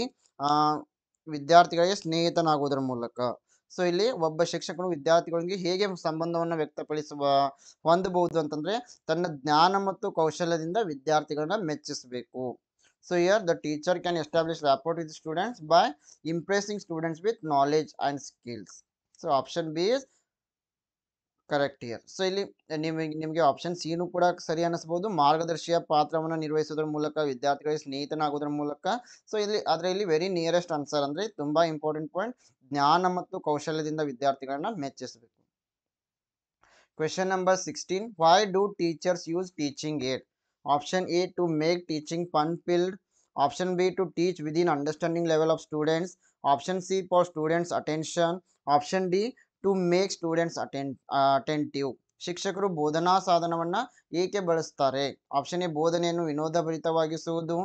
ವಿದ್ಯಾರ್ಥಿಗಳಿಗೆ ಸ್ನೇಹಿತನಾಗುವುದರ ಮೂಲಕ ಸೊ ಇಲ್ಲಿ ಒಬ್ಬ ಶಿಕ್ಷಕನು ವಿದ್ಯಾರ್ಥಿಗಳಿಗೆ ಹೇಗೆ ಸಂಬಂಧವನ್ನು ವ್ಯಕ್ತಪಡಿಸುವ ಹೊಂದಬಹುದು ಅಂತಂದ್ರೆ ತನ್ನ ಜ್ಞಾನ ಮತ್ತು ಕೌಶಲ್ಯದಿಂದ ವಿದ್ಯಾರ್ಥಿಗಳನ್ನ ಮೆಚ್ಚಿಸಬೇಕು so here the teacher can establish rapport with students by impressing students with knowledge and skills so option B is correct here so ಇಲ್ಲಿ ನಿಮಗೆ ನಿಮಗೆ ಆಪ್ಷನ್ ಸಿನೂ ಕೂಡ ಸರಿ ಅನ್ನಿಸ್ಬೋದು ಮಾರ್ಗದರ್ಶಿಯ ಪಾತ್ರವನ್ನು ನಿರ್ವಹಿಸೋದ್ರ ಮೂಲಕ ವಿದ್ಯಾರ್ಥಿಗಳಿಗೆ ಸ್ನೇಹಿತನಾಗೋದ್ರ ಮೂಲಕ ಸೊ ಇಲ್ಲಿ ಆದರೆ ಇಲ್ಲಿ ವೆರಿ ನಿಯರೆಸ್ಟ್ ಆನ್ಸರ್ ಅಂದರೆ ತುಂಬ ಇಂಪಾರ್ಟೆಂಟ್ ಪಾಯಿಂಟ್ ಜ್ಞಾನ ಮತ್ತು ಕೌಶಲ್ಯದಿಂದ ವಿದ್ಯಾರ್ಥಿಗಳನ್ನ ಮೆಚ್ಚಿಸಬೇಕು question number sixteen why do teachers use teaching aid option A to make teaching fun filled option B to teach within understanding level of students option C for students attention option D to make students attent attentive ಶಿಕ್ಷಕರು ಬೋಧನಾ ಸಾಧನವನ್ನ ಏಕೆ ಬಳಸ್ತಾರೆ ಆಪ್ಷನ್ ಎ ಬೋಧನೆಯನ್ನು ವಿನೋದಭರಿತವಾಗಿಸುವುದು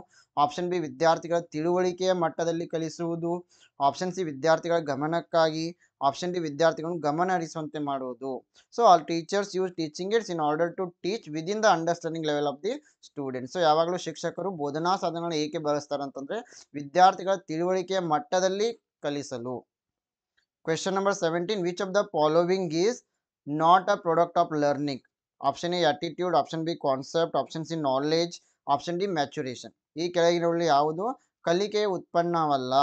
ಆಪ್ಷನ್ ಬಿ ವಿದ್ಯಾರ್ಥಿಗಳ ತಿಳುವಳಿಕೆಯ ಮಟ್ಟದಲ್ಲಿ ಕಲಿಸುವುದು ಆಪ್ಷನ್ ಸಿ ವಿದ್ಯಾರ್ಥಿಗಳ ಗಮನಕ್ಕಾಗಿ ಆಪ್ಷನ್ ಡಿ ವಿದ್ಯಾರ್ಥಿಗಳನ್ನು ಗಮನ ಹರಿಸುವಂತೆ ಮಾಡುವುದು so all teachers use teaching it's in order to teach within the understanding level of the student so ಯಾವಾಗಲೂ ಶಿಕ್ಷಕರು ಬೋಧನಾ ಸಾಧನಗಳನ್ನು ಏಕೆ ಬಳಸ್ತಾರೆ ಅಂತಂದ್ರೆ ವಿದ್ಯಾರ್ಥಿಗಳ ತಿಳುವಳಿಕೆಯ ಮಟ್ಟದಲ್ಲಿ ಕಲಿಸಲು question number seventeen which of the following is not a product of learning option A attitude option B concept option C knowledge option D maturation ಈ ಕೆಳಗಿನವುಗಳಲ್ಲಿ ಯಾವುದು ಕಲಿಕೆ ಉತ್ಪನ್ನವಲ್ಲ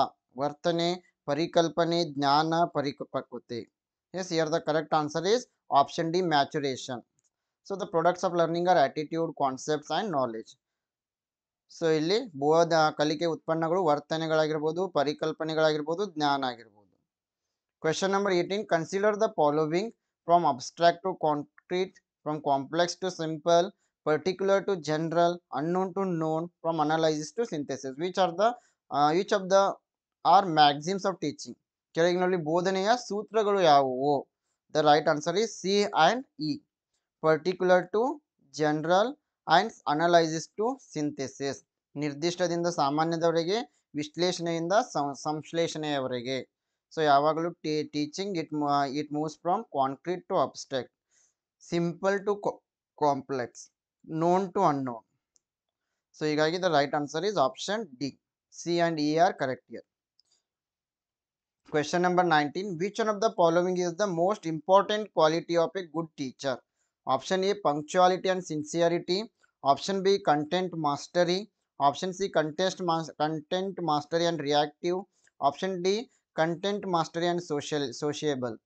ವರ್ತನೆ ಪರಿಕಲ್ಪನೆ ಜ್ಞಾನ ಪರಿಪಕ್ವತೆ yes here the correct answer is option D maturation so the product of learning are attitude concepts and knowledge so ಇಲ್ಲಿ ಬೋಧ ಕಲಿಕೆ ಉತ್ಪನ್ನಗಳು ವರ್ತನೆಗಳಾಗಿರ್ಬೋದು ಪರಿಕಲ್ಪನೆಗಳಾಗಿರ್ಬೋದು ಜ್ಞಾನ ಆಗಿರ್ಬೋದು question number eighteen consider the following from abstract to concrete, from complex to simple, particular to general, unknown to known, from analysis to synthesis, which are the uh, of the are maxims of teaching. ಕೆಳಗಿನಲ್ಲಿ ಬೋಧನೆಯ ಸೂತ್ರಗಳು ಯಾವುವು the right answer is C and E particular to general and analysis to synthesis ನಿರ್ದಿಷ್ಟದಿಂದ the ವಿಶ್ಲೇಷಣೆಯಿಂದ ಸಂಶ್ಲೇಷಣೆಯವರೆಗೆ So, ಯಾವಾಗಲೂ tea teaching it it moves from concrete to abstract simple to complex known to unknown so the right answer is option D. C and E are correct here. Question number 19. Which one of the following is the most important quality of a good teacher? Option A. Punctuality and sincerity. Option B. Content mastery. Option C. content mastery and reactive. Option D. Content mastery and social sociable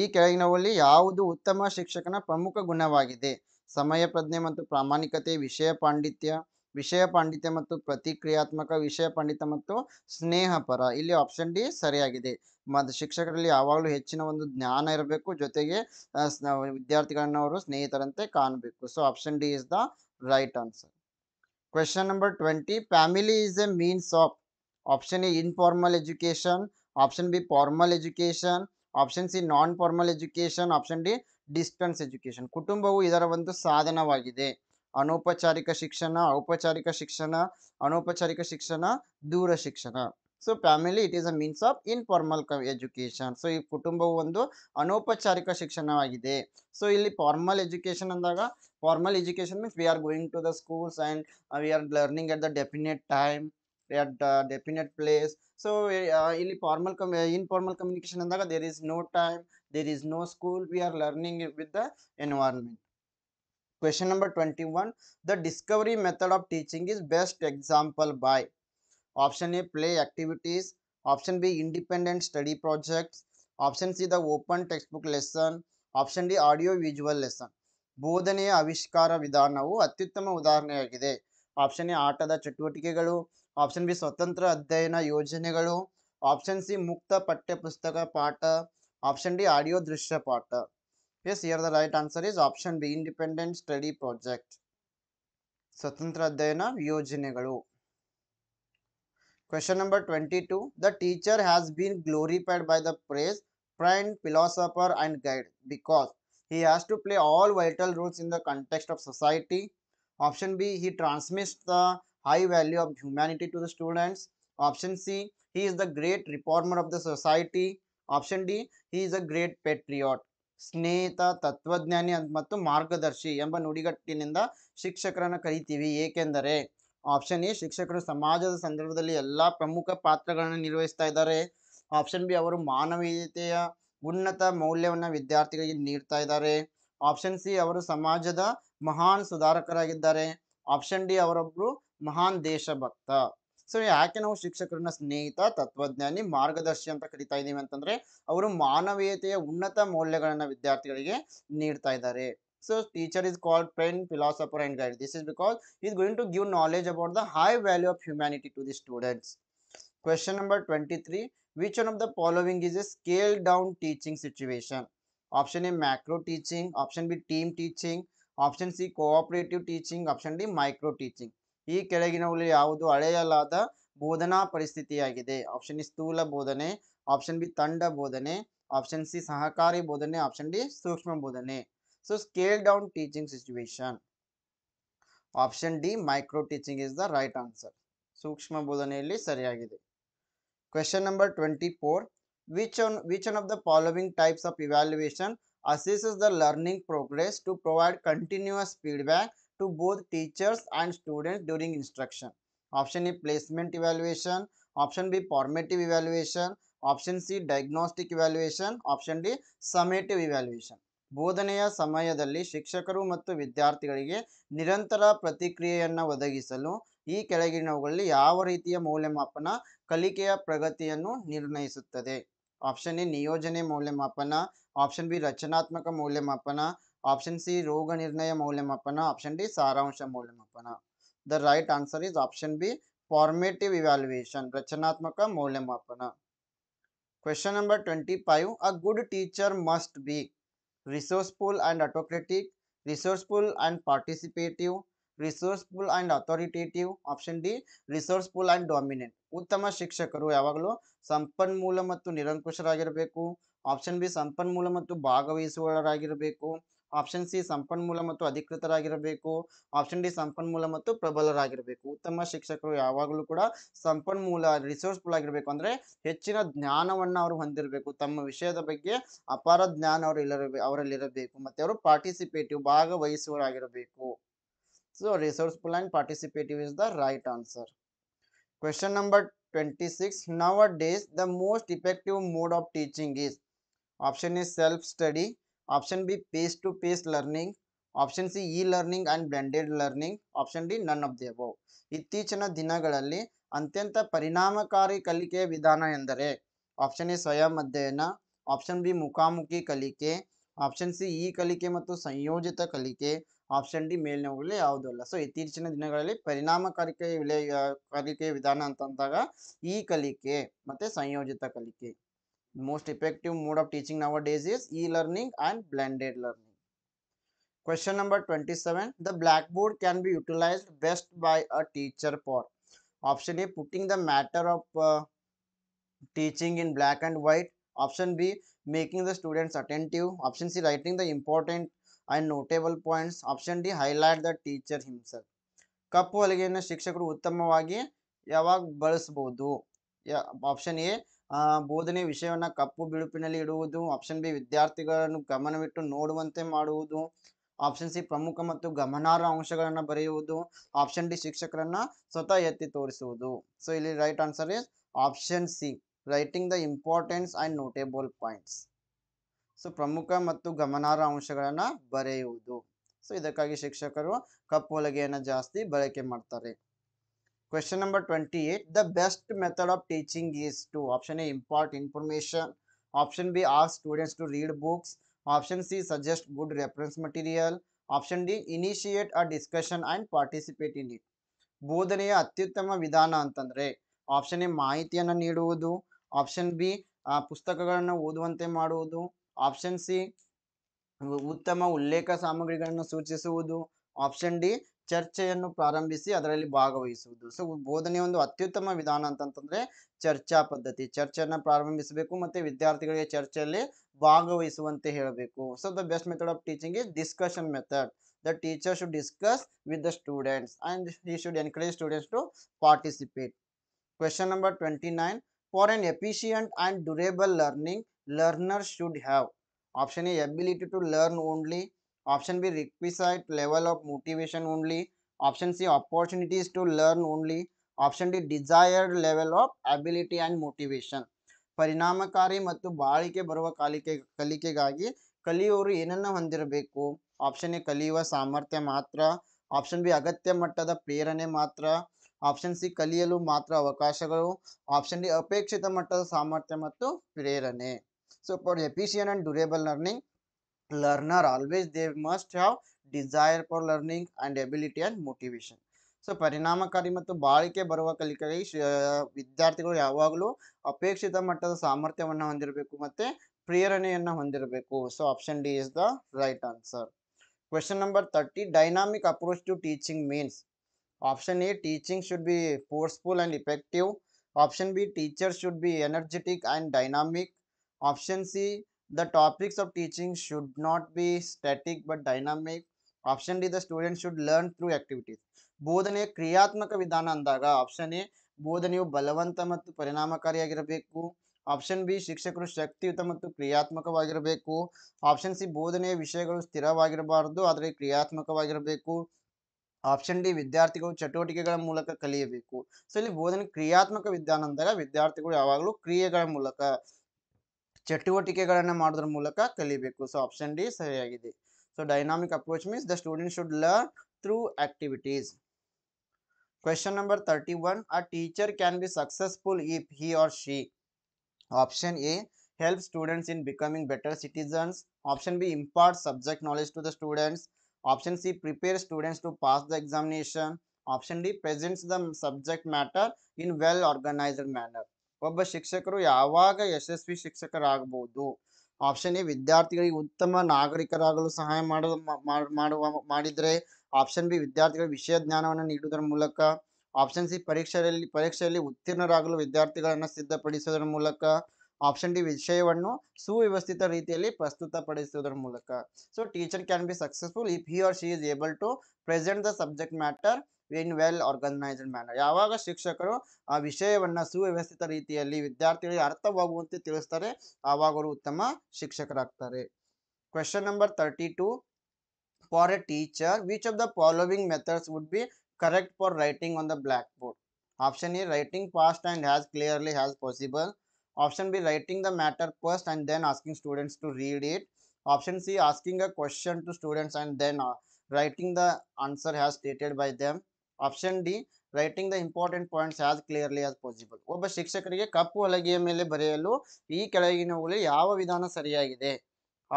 ಈ ಕೆಳಗಿನವಲ್ಲಿ ಯಾವುದು ಉತ್ತಮ ಶಿಕ್ಷಕನ ಪ್ರಮುಖ ಗುಣವಾಗಿದೆ ಸಮಯ ಪ್ರಜ್ಞೆ ಮತ್ತು ಪ್ರಾಮಾಣಿಕತೆ ವಿಷಯ ಪಾಂಡಿತ್ಯ ವಿಷಯ ಪಾಂಡಿತ್ಯ ಮತ್ತು ಪ್ರತಿಕ್ರಿಯಾತ್ಮಕ ವಿಷಯ ಪಾಂಡಿತ್ಯ ಮತ್ತು ಸ್ನೇಹಪರ ಇಲ್ಲಿ ಆಪ್ಷನ್ ಡಿ ಸರಿಯಾಗಿದೆ ಮತ್ತು ಶಿಕ್ಷಕರಲ್ಲಿ ಯಾವಾಗಲೂ ಹೆಚ್ಚಿನ ಒಂದು ಜ್ಞಾನ ಇರಬೇಕು ಜೊತೆಗೆ ವಿದ್ಯಾರ್ಥಿಗಳನ್ನು ಅವರು ಸ್ನೇಹಿತರಂತೆ ಕಾಣಬೇಕು so option D is the right answer question number twenty family is a means of option A informal education option B formal education option C non formal education option D distance education ಕುಟುಂಬವು ಇದರ ಒಂದು ಸಾಧನವಾಗಿದೆ ಅನೌಪಚಾರಿಕ ಶಿಕ್ಷಣ ಔಪಚಾರಿಕ ಶಿಕ್ಷಣ ಅನೌಪಚಾರಿಕ ಶಿಕ್ಷಣ ದೂರ ಶಿಕ್ಷಣ so family it is a means of informal education so ಈ ಕುಟುಂಬವು ಒಂದು ಅನೌಪಚಾರಿಕ ಶಿಕ್ಷಣವಾಗಿದೆ ಸೊ ಇಲ್ಲಿ ಫಾರ್ಮಲ್ ಎಜುಕೇಶನ್ ಅಂದಾಗ formal education means we are going to the schools and we are learning at the definite time at the definite place so in formal informal communication andaga there is no time there is no school we are learning with the environment question number 21 the discovery method of teaching is best example by option a play activities option b independent study projects option c the open textbook lesson option D audio visual lesson ಬೋಧನೆಯ ಆವಿಷ್ಕಾರ ವಿಧಾನವು ಅತ್ಯುತ್ತಮ ಉದಾಹರಣೆಯಾಗಿದೆ ಆಪ್ಷನ್ ಎ ಆಟದ ಚಟುವಟಿಕೆಗಳು ಆಪ್ಷನ್ ಬಿ ಸ್ವತಂತ್ರ ಅಧ್ಯಯನ ಯೋಜನೆಗಳು ಆಪ್ಷನ್ ಸಿ ಮುಕ್ತ ಪಠ್ಯಪುಸ್ತಕ ಪಾಠ ಆಪ್ಷನ್ ಡಿ ಆಡಿಯೋ ದೃಶ್ಯ ಪಾಠ yes here the right answer is option B independent study project ಸ್ವತಂತ್ರ ಅಧ್ಯಯನ ಯೋಜನೆಗಳು Question number 22. The teacher has been glorified by the praise, friend, philosopher and guide because he has to play all vital roles in the context of society. Option B. He transmits the high value of humanity to the students option C he is the great reformer of the society option D he is a great patriot ಸ್ನೇಹಿತ ತತ್ವಜ್ಞಾನಿ ಮತ್ತು ಮಾರ್ಗದರ್ಶಿ ಎಂಬ ನುಡಿಗಟ್ಟಿನಿಂದ ಶಿಕ್ಷಕರನ್ನು ಕರಿತೀವಿ ಏಕೆಂದರೆ ಆಪ್ಷನ್ ಎ ಶಿಕ್ಷಕರು ಸಮಾಜದ ಸಂದರ್ಭದಲ್ಲಿ ಎಲ್ಲ ಪ್ರಮುಖ ಪಾತ್ರಗಳನ್ನು ನಿರ್ವಹಿಸ್ತಾ ಇದ್ದಾರೆ ಆಪ್ಷನ್ ಬಿ ಅವರು ಮಾನವೀಯತೆಯ ಉನ್ನತ ಮೌಲ್ಯವನ್ನು ವಿದ್ಯಾರ್ಥಿಗಳಿಗೆ ನೀಡ್ತಾ ಇದ್ದಾರೆ ಆಪ್ಷನ್ ಸಿ ಅವರು ಸಮಾಜದ ಮಹಾನ್ ಸುಧಾರಕರಾಗಿದ್ದಾರೆ ಆಪ್ಷನ್ ಡಿ ಅವರೊಬ್ಬರು ಮಹಾನ್ ದೇಶಭಕ್ತ ಸೊ ಯಾಕೆ ನಾವು ಶಿಕ್ಷಕರನ್ನ ಸ್ನೇಹಿತ ತತ್ವಜ್ಞಾನಿ ಮಾರ್ಗದರ್ಶಿ ಅಂತ ಕರಿತಾ ಇದೀವಿ ಅಂತಂದ್ರೆ ಅವರು ಮಾನವೀಯತೆಯ ಉನ್ನತ ಮೌಲ್ಯಗಳನ್ನ ವಿದ್ಯಾರ್ಥಿಗಳಿಗೆ ನೀಡ್ತಾ ಇದ್ದಾರೆ so teacher is called friend philosopher and guide this is because is going to give knowledge about the high value of humanity to the students question number twenty three which one of the following is a scale down teaching situation option A macro teaching option B team teaching option C cooperative teaching option D micro teaching ಈ ಕೆಳಗಿನವುಗಳು ಯಾವುದು ಅಳೆಯಲಾದ ಬೋಧನಾ ಪರಿಸ್ಥಿತಿಯಾಗಿದೆ ಆಪ್ಷನ್ ಇ ಸ್ಥೂಲ ಬೋಧನೆ ಆಪ್ಷನ್ ಬಿ ತಂಡ ಬೋಧನೆ ಆಪ್ಷನ್ ಸಿ ಸಹಕಾರಿ ಬೋಧನೆ ಆಪ್ಷನ್ ಡಿ ಸೂಕ್ಷ್ಮ ಬೋಧನೆ so scale down teaching situation option D micro teaching is the right answer ಸೂಕ್ಷ್ಮ ಬೋಧನೆಯಲ್ಲಿ ಸರಿಯಾಗಿದೆ question number twenty four which one which one of the following types of evaluation assesses the learning progress to provide continuous feedback to both teachers and students during instruction. Option A placement evaluation, option B formative evaluation, option C diagnostic evaluation, option D summative evaluation. ಬೋಧನೆಯ ಸಮಯದಲ್ಲಿ ಶಿಕ್ಷಕರು ಮತ್ತು ವಿದ್ಯಾರ್ಥಿಗಳಿಗೆ ನಿರಂತರ ಪ್ರತಿಕ್ರಿಯೆಯನ್ನು ಒದಗಿಸಲು ಈ ಕೆಳಗಿನವುಗಳಲ್ಲಿ ಯಾವ ರೀತಿಯ ಮೌಲ್ಯಮಾಪನ ಕಲಿಕೆಯ ಪ್ರಗತಿಯನ್ನು ನಿರ್ಣಯಿಸುತ್ತದೆ ಆಪ್ಷನ್ ಎ ನಿಯೋಜನೆ ಮೌಲ್ಯಮಾಪನ ಆಪ್ಷನ್ ಬಿ ರಚನಾತ್ಮಕ ಮೌಲ್ಯಮಾಪನ ಆಪ್ಷನ್ ಸಿ ರೋಗ ನಿರ್ಣಯ ಮೌಲ್ಯಮಾಪನ ಆಪ್ಷನ್ ಡಿ ಸಾರಾಂಶ ಮೌಲ್ಯಮಾಪನ the right answer option B formative number twenty good teacher must be resourceful participative resourceful and authoritative option D resourceful and dominant ಉತ್ತಮ ಶಿಕ್ಷಕರು ಯಾವಾಗಲೂ ಸಂಪನ್ಮೂಲ ಮತ್ತು ನಿರಂಕುಶರಾಗಿರಬೇಕು ಆಪ್ಷನ್ ಬಿ ಸಂಪನ್ಮೂಲ ಮತ್ತು ಭಾಗವಹಿಸುವವರಾಗಿರಬೇಕು ಆಪ್ಷನ್ ಸಿ ಸಂಪನ್ಮೂಲ ಮತ್ತು ಅಧಿಕೃತರಾಗಿರಬೇಕು ಆಪ್ಷನ್ ಡಿ ಸಂಪನ್ಮೂಲ ಮತ್ತು ಪ್ರಬಲರಾಗಿರಬೇಕು ಉತ್ತಮ ಶಿಕ್ಷಕರು ಯಾವಾಗಲೂ ಕೂಡ ಸಂಪನ್ಮೂಲ ರಿಸೋರ್ಸ್ಫುಲ್ ಆಗಿರಬೇಕು ಅಂದ್ರೆ ಹೆಚ್ಚಿನ ಜ್ಞಾನವನ್ನು ಅವರು ಹೊಂದಿರಬೇಕು ತಮ್ಮ ವಿಷಯದ ಬಗ್ಗೆ ಅಪಾರ ಜ್ಞಾನ ಅವರು ಅವರಲ್ಲಿರಬೇಕು ಮತ್ತೆ ಅವರು ಪಾರ್ಟಿಸಿಪೇಟಿವ್ ಭಾಗವಹಿಸುವರಾಗಿರಬೇಕು so resourceful and participative is the right answer question number twenty six 26 days the most effective mode of teaching is option is self study option B pace to pace learning option C E learning and blended learning option D none of the above ಇತ್ತೀಚಿನ ದಿನಗಳಲ್ಲಿ ಅತ್ಯಂತ ಪರಿಣಾಮಕಾರಿ ಕಲಿಕೆಯ ವಿಧಾನ ಎಂದರೆ ಆಪ್ಷನ್ ಎ ಸ್ವಯಂ ಅಧ್ಯಯನ ಆಪ್ಷನ್ ಬಿ ಮುಖಾಮುಖಿ ಕಲಿಕೆ ಆಪ್ಷನ್ ಸಿ ಇ ಕಲಿಕೆ ಮತ್ತು ಸಂಯೋಜಿತ ಕಲಿಕೆ ಆಪ್ಷನ್ ಡಿ ಮೇಲಿನವುಗಳಲ್ಲಿ ಯಾವುದೂ ಅಲ್ಲ ಸೊ ಇತ್ತೀಚಿನ ದಿನಗಳಲ್ಲಿ ಪರಿಣಾಮಕಾರಿಕೆ ವಿಲೇ ಕಲಿಕೆ ವಿಧಾನ ಅಂತಂದಾಗ ಇ ಕಲಿಕೆ ಮತ್ತು ಸಂಯೋಜಿತ ಕಲಿಕೆ most effective mode of teaching nowadays is e-learning and blended learning. Question number 27. The blackboard can be utilized best by a teacher for option A putting the matter of uh, teaching in black and white option B making the students attentive option C writing the important and notable points option D highlight the teacher himself ಕಪ್ಪು ಹಲಿಗೆಯನ್ನು ಶಿಕ್ಷಕರು ಉತ್ತಮವಾಗಿ ಯಾವಾಗ ಬಳಸ್ಬೋದು ಆಪ್ಷನ್ ಎ ಬೋಧನೆ ವಿಷಯವನ್ನು ಕಪ್ಪು ಬಿಳುಪಿನಲ್ಲಿ ಇಡುವುದು ಆಪ್ಷನ್ ಬಿ ವಿದ್ಯಾರ್ಥಿಗಳನ್ನು ಗಮನವಿಟ್ಟು ನೋಡುವಂತೆ ಮಾಡುವುದು ಆಪ್ಷನ್ ಸಿ ಪ್ರಮುಖ ಮತ್ತು ಗಮನಾರ್ಹ ಅಂಶಗಳನ್ನು ಬರೆಯುವುದು ಆಪ್ಷನ್ ಡಿ ಶಿಕ್ಷಕರನ್ನ ಸ್ವತಃ ಎತ್ತಿ ತೋರಿಸುವುದು ಸೊ ಇಲ್ಲಿ right answer is option C writing the importance and notable points so ಪ್ರಮುಖ ಮತ್ತು ಗಮನಾರ್ಹ ಅಂಶಗಳನ್ನು ಬರೆಯುವುದು ಸೊ ಇದಕ್ಕಾಗಿ ಶಿಕ್ಷಕರು ಕಪ್ಪು ಹೊಲಿಗೆಯನ್ನು ಜಾಸ್ತಿ ಬಳಕೆ ಮಾಡ್ತಾರೆ Question number 28. The best method of teaching is to option A impart information, option B ask students to read books, option C suggest good reference material, option d initiate a discussion and participate in it ಬೋಧನೆಯ ಅತ್ಯುತ್ತಮ ವಿಧಾನ ಅಂತಂದರೆ ಆಪ್ಷನ್ ಎ ಮಾಹಿತಿಯನ್ನು ನೀಡುವುದು ಆಪ್ಷನ್ ಬಿ ಪುಸ್ತಕಗಳನ್ನು ಓದುವಂತೆ ಮಾಡುವುದು ಆಪ್ಷನ್ ಸಿ ಉತ್ತಮ ಉಲ್ಲೇಖ ಸಾಮಗ್ರಿಗಳನ್ನು ಸೂಚಿಸುವುದು ಆಪ್ಷನ್ ಡಿ ಚರ್ಚೆಯನ್ನು ಪ್ರಾರಂಭಿಸಿ ಅದರಲ್ಲಿ ಭಾಗವಹಿಸುವುದು ಸೊ ಬೋಧನೆ ಒಂದು ಅತ್ಯುತ್ತಮ ವಿಧಾನ ಅಂತಂತಂದ್ರೆ ಚರ್ಚಾ ಪದ್ಧತಿ ಚರ್ಚೆಯನ್ನು ಪ್ರಾರಂಭಿಸಬೇಕು ಮತ್ತೆ ವಿದ್ಯಾರ್ಥಿಗಳಿಗೆ ಚರ್ಚೆಯಲ್ಲಿ ಭಾಗವಹಿಸುವಂತೆ ಹೇಳಬೇಕು so the best method of teaching is discussion method the teacher should discuss with the students and he should encourage students to participate question number twenty nine for an efficient and durable learning learner should have option A ability to learn only option B requisite level of motivation only. Option C opportunities to learn only. Option D desired level of ability and motivation ಪರಿಣಾಮಕಾರಿ ಮತ್ತು ಬಾಳಿಕೆ ಬರುವ ಕಲಿಕೆ ಕಲಿಕೆಗಾಗಿ ಕಲಿಯುವರು ಏನನ್ನು ಹೊಂದಿರಬೇಕು ಆಪ್ಷನ್ ಎ ಕಲಿಯುವ ಸಾಮರ್ಥ್ಯ ಮಾತ್ರ ಆಪ್ಷನ್ ಬಿ ಅಗತ್ಯ ಮಟ್ಟದ ಪ್ರೇರಣೆ ಮಾತ್ರ ಆಪ್ಷನ್ ಸಿ ಕಲಿಯಲು ಮಾತ್ರ ಅವಕಾಶಗಳು ಆಪ್ಷನ್ ಡಿ ಅಪೇಕ್ಷಿತ ಮಟ್ಟದ ಸಾಮರ್ಥ್ಯ ಮತ್ತು ಪ್ರೇರಣೆ so for efficient and durable learning learner always they must have desire for learning and ability and motivation so ಪರಿಣಾಮಕಾರಿ ಮತ್ತು ಬಾಳಿಕೆ ಬರುವ ಕಲಿಕೆಗೆ ವಿದ್ಯಾರ್ಥಿಗಳು ಯಾವಾಗಲೂ ಅಪೇಕ್ಷಿತ ಮಟ್ಟದ ಸಾಮರ್ಥ್ಯವನ್ನು ಹೊಂದಿರಬೇಕು ಮತ್ತು ಪ್ರೇರಣೆಯನ್ನು ಹೊಂದಿರಬೇಕು so option D is the right answer question number thirty dynamic approach to teaching means option A teaching should be forceful and effective option B teacher should be energetic and dynamic option C the topics of teaching should not be static but dynamic option D the student should learn through activities ಬೋಧನೆ ಕ್ರಿಯಾತ್ಮಕ ವಿಧಾನ ಅಂದಾಗ ಆಪ್ಷನ್ ಎ ಬೋಧನೆಯು ಬಲವಂತ ಮತ್ತು ಪರಿಣಾಮಕಾರಿಯಾಗಿರಬೇಕು ಆಪ್ಷನ್ ಬಿ ಶಿಕ್ಷಕರು ಶಕ್ತಿಯುತ ಮತ್ತು ಕ್ರಿಯಾತ್ಮಕವಾಗಿರಬೇಕು ಆಪ್ಷನ್ ಸಿ ಬೋಧನೆಯ ವಿಷಯಗಳು ಸ್ಥಿರವಾಗಿರಬಾರದು ಆದರೆ ಕ್ರಿಯಾತ್ಮಕವಾಗಿರಬೇಕು ಆಪ್ಷನ್ ಡಿ ವಿದ್ಯಾರ್ಥಿಗಳು ಚಟುವಟಿಕೆಗಳ ಮೂಲಕ ಕಲಿಯಬೇಕು ಸೊ ಇಲ್ಲಿ ಬೋಧನೆ ಕ್ರಿಯಾತ್ಮಕ ವಿಧಾನ ಅಂದಾಗ ವಿದ್ಯಾರ್ಥಿಗಳು ಯಾವಾಗಲೂ ಕ್ರಿಯೆಗಳ ಮೂಲಕ चटविकेलक कली सो आपशन डी सर आगे so dynamic approach mean the student should learn through activity question number thirty one a teacher can be successful if he or she option A help students in becoming better citizen option B impart subject knowledge to the students option C prepare students to pass the examination option D presents the subject matter in well organised manner ಒಬ್ಬ ಶಿಕ್ಷಕರು ಯಾವಾಗ ಯಶಸ್ವಿ ಶಿಕ್ಷಕರಾಗಬಹುದು ಆಪ್ಷನ್ ಎ ವಿದ್ಯಾರ್ಥಿಗಳಿಗೆ ಉತ್ತಮ ನಾಗರಿಕರಾಗಲು ಸಹಾಯ ಮಾಡಲು ಮಾಡುವ ಮಾಡಿದರೆ ಆಪ್ಷನ್ ಬಿ ವಿದ್ಯಾರ್ಥಿಗಳ ವಿಷಯ ಜ್ಞಾನವನ್ನು ನೀಡುವುದರ ಮೂಲಕ ಆಪ್ಷನ್ ಸಿ ಪರೀಕ್ಷೆಯಲ್ಲಿ ಪರೀಕ್ಷೆಯಲ್ಲಿ ಉತ್ತೀರ್ಣರಾಗಲು ವಿದ್ಯಾರ್ಥಿಗಳನ್ನು ಸಿದ್ಧಪಡಿಸುವುದರ ಮೂಲಕ ಆಪ್ಷನ್ ಡಿ ವಿಷಯವನ್ನು ಸುವ್ಯವಸ್ಥಿತ ರೀತಿಯಲ್ಲಿ ಪ್ರಸ್ತುತಪಡಿಸುವುದರ ಮೂಲಕ so teacher can be successful if he or she is able to present the subject matter in well organised manner ಯಾವಾಗ ಶಿಕ್ಷಕರು ಆ ವಿಷಯವನ್ನು ಸುವ್ಯವಸ್ಥಿತ ರೀತಿಯಲ್ಲಿ ವಿದ್ಯಾರ್ಥಿಗಳಿಗೆ ಅರ್ಥವಾಗುವಂತೆ ತಿಳಿಸ್ತಾರೆ ಆವಾಗ ಅವರು ಉತ್ತಮ ಶಿಕ್ಷಕರಾಗ್ತಾರೆ question number thirty two for a teacher which of the following methods would be correct for writing on the black blackboard option A writing fast and as clearly as possible option B writing the matter first and then asking students to read it option C asking a question to students and then writing the answer as stated by them option D writing the important points as clearly as possible ಒಬ್ಬ ಶಿಕ್ಷಕರಿಗೆ ಕಪ್ಪು ಹಲಗೆಯ ಮೇಲೆ ಬರೆಯಲು ಈ ಕೆಳಗಿನವುಗಳಲ್ಲಿ ಯಾವ ವಿಧಾನ ಸರಿಯಾಗಿದೆ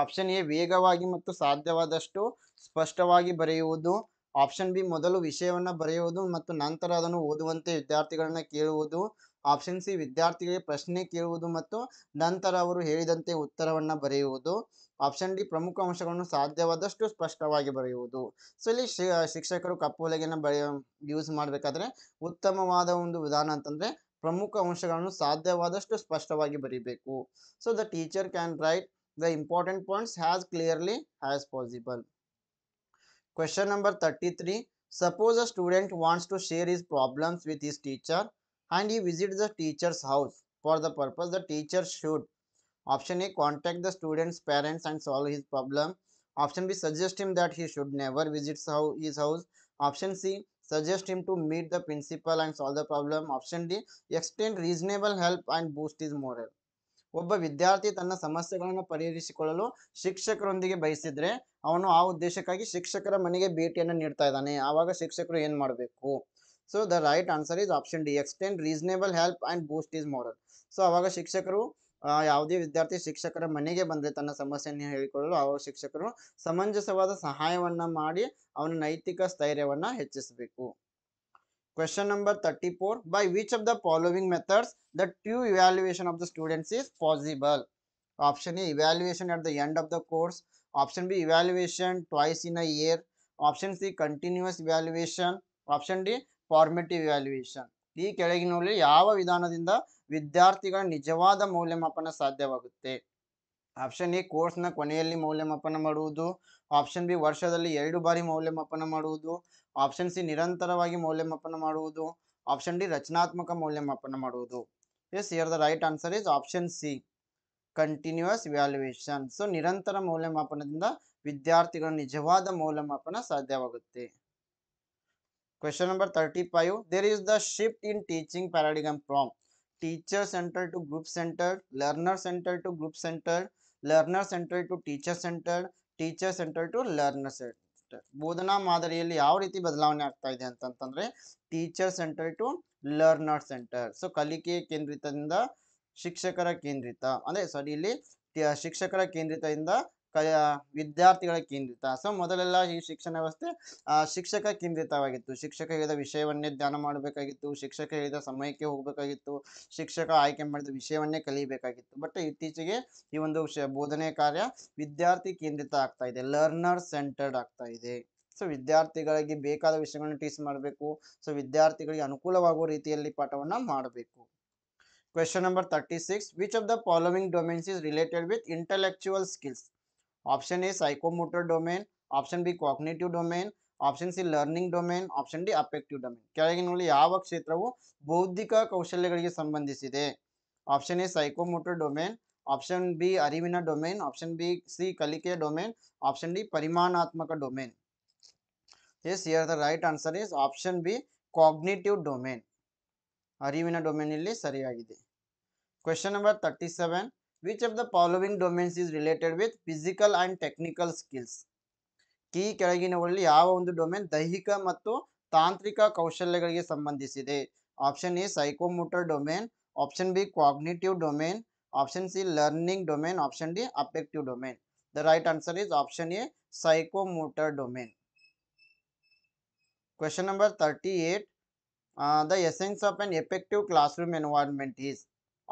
ಆಪ್ಷನ್ ಎ ವೇಗವಾಗಿ ಮತ್ತು ಸಾಧ್ಯವಾದಷ್ಟು ಸ್ಪಷ್ಟವಾಗಿ ಬರೆಯುವುದು ಆಪ್ಷನ್ ಬಿ ಮೊದಲು ವಿಷಯವನ್ನು ಬರೆಯುವುದು ಮತ್ತು ನಂತರ ಅದನ್ನು ಓದುವಂತೆ ವಿದ್ಯಾರ್ಥಿಗಳನ್ನು ಕೇಳುವುದು ಆಪ್ಷನ್ ಸಿ ವಿದ್ಯಾರ್ಥಿಗಳಿಗೆ ಪ್ರಶ್ನೆ ಕೇಳುವುದು ಮತ್ತು ನಂತರ ಅವರು ಹೇಳಿದಂತೆ ಉತ್ತರವನ್ನು ಬರೆಯುವುದು ಆಪ್ಷನ್ ಡಿ ಪ್ರಮುಖ ಅಂಶಗಳನ್ನು ಸಾಧ್ಯವಾದಷ್ಟು ಸ್ಪಷ್ಟವಾಗಿ ಬರೆಯುವುದು ಸೊ ಇಲ್ಲಿ ಶಿಕ್ಷಕರು ಕಪ್ಪು ಬರೆಯ ಯೂಸ್ ಮಾಡಬೇಕಾದ್ರೆ ಉತ್ತಮವಾದ ಒಂದು ವಿಧಾನ ಅಂತಂದ್ರೆ ಪ್ರಮುಖ ಅಂಶಗಳನ್ನು ಸಾಧ್ಯವಾದಷ್ಟು ಸ್ಪಷ್ಟವಾಗಿ ಬರೀಬೇಕು so the teacher can write the important points as clearly as possible question number thirty three suppose a student wants to share his problems with his teacher and he visit the teacher's house for the purpose the teacher should Option A contact the student's parents and solve his problem. Option B suggest him that he should never visit his house. Option C suggest him to meet the principal and solve the problem. Option D extend reasonable help and boost his morale. ಒಬ್ಬ ವಿದ್ಯಾರ್ಥಿ ತನ್ನ ಸಮಸ್ಯೆಗಳನ್ನು ಪರಿಹರಿಸಿಕೊಳ್ಳಲು ಶಿಕ್ಷಕರೊಂದಿಗೆ ಬಯಸಿದ್ರೆ ಅವನು ಆ ಉದ್ದೇಶಕ್ಕಾಗಿ ಶಿಕ್ಷಕರ ಮನೆಗೆ ಭೇಟಿಯನ್ನು ನೀಡ್ತಾ ಇದ್ದಾನೆ ಆವಾಗ ಶಿಕ್ಷಕರು ಏನ್ ಮಾಡಬೇಕು so the right answer is option D extend reasonable help and boost his morale so ಅವಾಗ ಶಿಕ್ಷಕರು ಯಾವುದೇ ವಿದ್ಯಾರ್ಥಿ ಶಿಕ್ಷಕರ ಮನೆಗೆ ಬಂದರೆ ತನ್ನ ಸಮಸ್ಯೆಯನ್ನು ಹೇಳಿಕೊಳ್ಳಲು ಆ ಶಿಕ್ಷಕರು ಸಮಂಜಸವಾದ ಸಹಾಯವನ್ನ ಮಾಡಿ ಅವನ ನೈತಿಕ ಸ್ಥೈರ್ಯವನ್ನ ಹೆಚ್ಚಿಸಬೇಕು question number thirty four by which of the following methods the true evaluation of the students is possible option A evaluation at the end of the course option B evaluation twice in a year option C continuous evaluation option D formative evaluation ಈ ಕೆಳಗಿನಲ್ಲಿ ಯಾವ ವಿಧಾನದಿಂದ ವಿದ್ಯಾರ್ಥಿಗಳ ನಿಜವಾದ ಮೌಲ್ಯಮಾಪನ ಸಾಧ್ಯವಾಗುತ್ತೆ ಆಪ್ಷನ್ ಎ ಕೋರ್ಸ್ನ ಕೊನೆಯಲ್ಲಿ ಮೌಲ್ಯಮಾಪನ ಮಾಡುವುದು ಆಪ್ಷನ್ ಬಿ ವರ್ಷದಲ್ಲಿ ಎರಡು ಬಾರಿ ಮೌಲ್ಯಮಾಪನ ಮಾಡುವುದು ಆಪ್ಷನ್ ಸಿ ನಿರಂತರವಾಗಿ ಮೌಲ್ಯಮಾಪನ ಮಾಡುವುದು ಆಪ್ಷನ್ ಡಿ ರಚನಾತ್ಮಕ ಮೌಲ್ಯಮಾಪನ ಮಾಡುವುದು yes here the right answer is option C continuous evaluation so ನಿರಂತರ ಮೌಲ್ಯಮಾಪನದಿಂದ ವಿದ್ಯಾರ್ಥಿಗಳ ನಿಜವಾದ ಮೌಲ್ಯಮಾಪನ ಸಾಧ್ಯವಾಗುತ್ತೆ Question number 35. There is the shift in teaching paradigm from teacher center to group center learner center to group center learner center to teacher center teacher center to learner center ಬೋಧನಾ ಮಾದರಿಯಲ್ಲಿ ಯಾವ ರೀತಿ ಬದಲಾವಣೆ ಆಗ್ತಾ ಇದೆ ಅಂತಂತಂದ್ರೆ teacher centre to learner centre so ಕಲಿಕೆ ಕೇಂದ್ರಿತದಿಂದ ಶಿಕ್ಷಕರ ಕೇಂದ್ರಿತ ಅಂದ್ರೆ ಸಾರಿ ಇಲ್ಲಿ ಶಿಕ್ಷಕರ ಕೇಂದ್ರಿತದಿಂದ ವಿದ್ಯಾರ್ಥಿಗಳ ಕೇಂದ್ರಿತ ಸೊ ಮೊದಲೆಲ್ಲ ಈ ಶಿಕ್ಷಣ ವ್ಯವಸ್ಥೆ ಶಿಕ್ಷಕ ಕೇಂದ್ರಿತವಾಗಿತ್ತು ಶಿಕ್ಷಕ ಹೇಳಿದ ವಿಷಯವನ್ನೇ ಧ್ಯಾನ ಮಾಡಬೇಕಾಗಿತ್ತು ಶಿಕ್ಷಕ ಹೇಳಿದ ಸಮಯಕ್ಕೆ ಹೋಗಬೇಕಾಗಿತ್ತು ಶಿಕ್ಷಕ ಆಯ್ಕೆ ಮಾಡಿದ ವಿಷಯವನ್ನೇ ಕಲಿಯಬೇಕಾಗಿತ್ತು ಬಟ್ ಇತ್ತೀಚೆಗೆ ಈ ಒಂದು ಬೋಧನೆ ಕಾರ್ಯ ವಿದ್ಯಾರ್ಥಿ ಕೇಂದ್ರಿತ ಆಗ್ತಾ ಇದೆ ಲರ್ನರ್ ಸೆಂಟರ್ಡ್ ಆಗ್ತಾ ಇದೆ ಸೊ ವಿದ್ಯಾರ್ಥಿಗಳಿಗೆ ಬೇಕಾದ ವಿಷಯಗಳನ್ನು ಟೀಚ್ ಮಾಡಬೇಕು ಸೊ ವಿದ್ಯಾರ್ಥಿಗಳಿಗೆ ಅನುಕೂಲವಾಗುವ ರೀತಿಯಲ್ಲಿ ಪಾಠವನ್ನ ಮಾಡಬೇಕು question number thirty six which of the following domains is related with intellectual skills option A psychomotor domain option B cognitive domain option C learning domain option D affective domain ಕೆಳಗಿನಲ್ಲಿ ಯಾವ ಕ್ಷೇತ್ರವು ಬೌದ್ಧಿಕ ಕೌಶಲ್ಯಗಳಿಗೆ ಸಂಬಂಧಿಸಿದೆ option A psychomotor domain option B ಅರಿವಿನ ಡೊಮೇನ್ ಆಪ್ಷನ್ ಬಿ ಸಿ ಕಲಿಕೆಯ ಡೊಮೇನ್ ಆಪ್ಷನ್ ಡಿ ಪರಿಮಾಣಾತ್ಮಕ domain yes here the right answer is option B cognitive domain ಅರಿವಿನ ಡೊಮೇನ್ ಇಲ್ಲಿ ಸರಿಯಾಗಿದೆ question number thirty seven Which of the following domains is related with physical and technical skills? কি ক্যাটাগরিನಲ್ಲಿ ಯಾವ ಒಂದು ડોમેನ್ ದೈಹಿಕ ಮತ್ತು ತಾಂತ್ರಿಕ ಕೌಶಲ್ಯಗಳಿಗೆ ಸಂಬಂಧಿಸಿದೆ? Option A psychomotor domain, option B cognitive domain, option C learning domain, option D affective domain. The right answer is option A psychomotor domain. Question number 38 the essence of an effective classroom environment is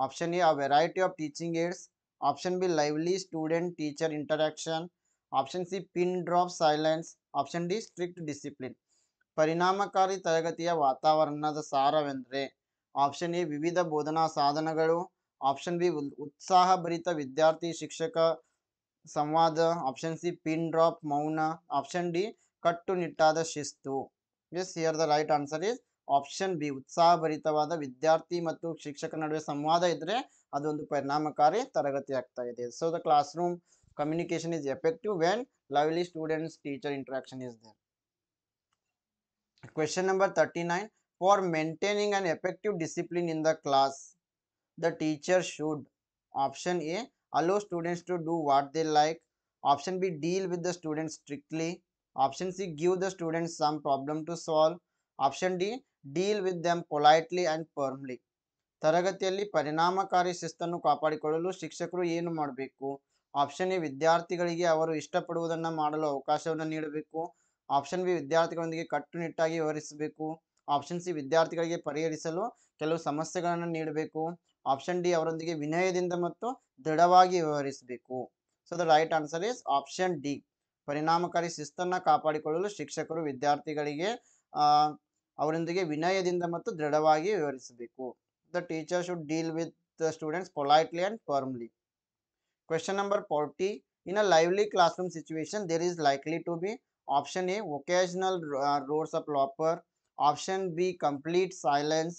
option A variety variety teaching teaching option B lively student student teacher interaction option C pin drop silence option D strict discipline ಪರಿಣಾಮಕಾರಿ ತರಗತಿಯ ವಾತಾವರಣದ ಸಾರವೆಂದರೆ ಆಪ್ಷನ್ ಎ ವಿವಿಧ ಬೋಧನಾ ಸಾಧನಗಳು ಆಪ್ಷನ್ ಬಿ ಉತ್ಸಾಹಭರಿತ ವಿದ್ಯಾರ್ಥಿ ಶಿಕ್ಷಕ ಸಂವಾದ ಆಪ್ಷನ್ ಸಿ ಪಿನ್ ಡ್ರಾಪ್ ಮೌನ ಆಪ್ಷನ್ ಡಿ ಕಟ್ಟುನಿಟ್ಟಾದ ಶಿಸ್ತು yes here the right answer is option B ಉತ್ಸಾಹಭರಿತವಾದ ವಿದ್ಯಾರ್ಥಿ ಮತ್ತು ಶಿಕ್ಷಕ ನಡುವೆ ಸಂವಾದ ಇದ್ರೆ ಅದೊಂದು ಪರಿಣಾಮಕಾರಿ ತರಗತಿ ಆಗ್ತಾ ಇದೆ so the classroom communication is effective when lovely students teacher interaction is there question number thirty nine for maintaining an effective discipline in the class the teacher should option A allow students to do what they like option B deal with the students strictly option C give the students some problem to solve option D deal with them politely and firmly ತರಗತಿಯಲ್ಲಿ ಪರಿಣಾಮಕಾರಿ ಶಿಸ್ತನ್ನು ಕಾಪಾಡಿಕೊಳ್ಳಲು ಶಿಕ್ಷಕರು ಏನು ಮಾಡಬೇಕು ಆಪ್ಷನ್ ಎ ವಿದ್ಯಾರ್ಥಿಗಳಿಗೆ ಅವರು ಇಷ್ಟಪಡುವುದನ್ನು ಮಾಡಲು ಅವಕಾಶವನ್ನು ನೀಡಬೇಕು ಆಪ್ಷನ್ ಬಿ ವಿದ್ಯಾರ್ಥಿಗಳೊಂದಿಗೆ ಕಟ್ಟುನಿಟ್ಟಾಗಿ ವಿವರಿಸಬೇಕು ಆಪ್ಷನ್ ಸಿ ವಿದ್ಯಾರ್ಥಿಗಳಿಗೆ ಪರಿಹರಿಸಲು ಕೆಲವು ಸಮಸ್ಯೆಗಳನ್ನು ನೀಡಬೇಕು ಆಪ್ಷನ್ ಡಿ ಅವರೊಂದಿಗೆ ವಿನಯದಿಂದ ಮತ್ತು ದೃಢವಾಗಿ ವ್ಯವಹರಿಸಬೇಕು so the right answer is option D ಪರಿಣಾಮಕಾರಿ ಶಿಸ್ತನ್ನು ಕಾಪಾಡಿಕೊಳ್ಳಲು ಶಿಕ್ಷಕರು ವಿದ್ಯಾರ್ಥಿಗಳಿಗೆ ಅವರೊಂದಿಗೆ ವಿನಯದಿಂದ ಮತ್ತು ದೃಢವಾಗಿ ವಿವರಿಸಬೇಕು the teacher should deal with the students politely and firmly question number forty in a lively classroom situation there is likely to be option A occasional roars of laughter option B complete silence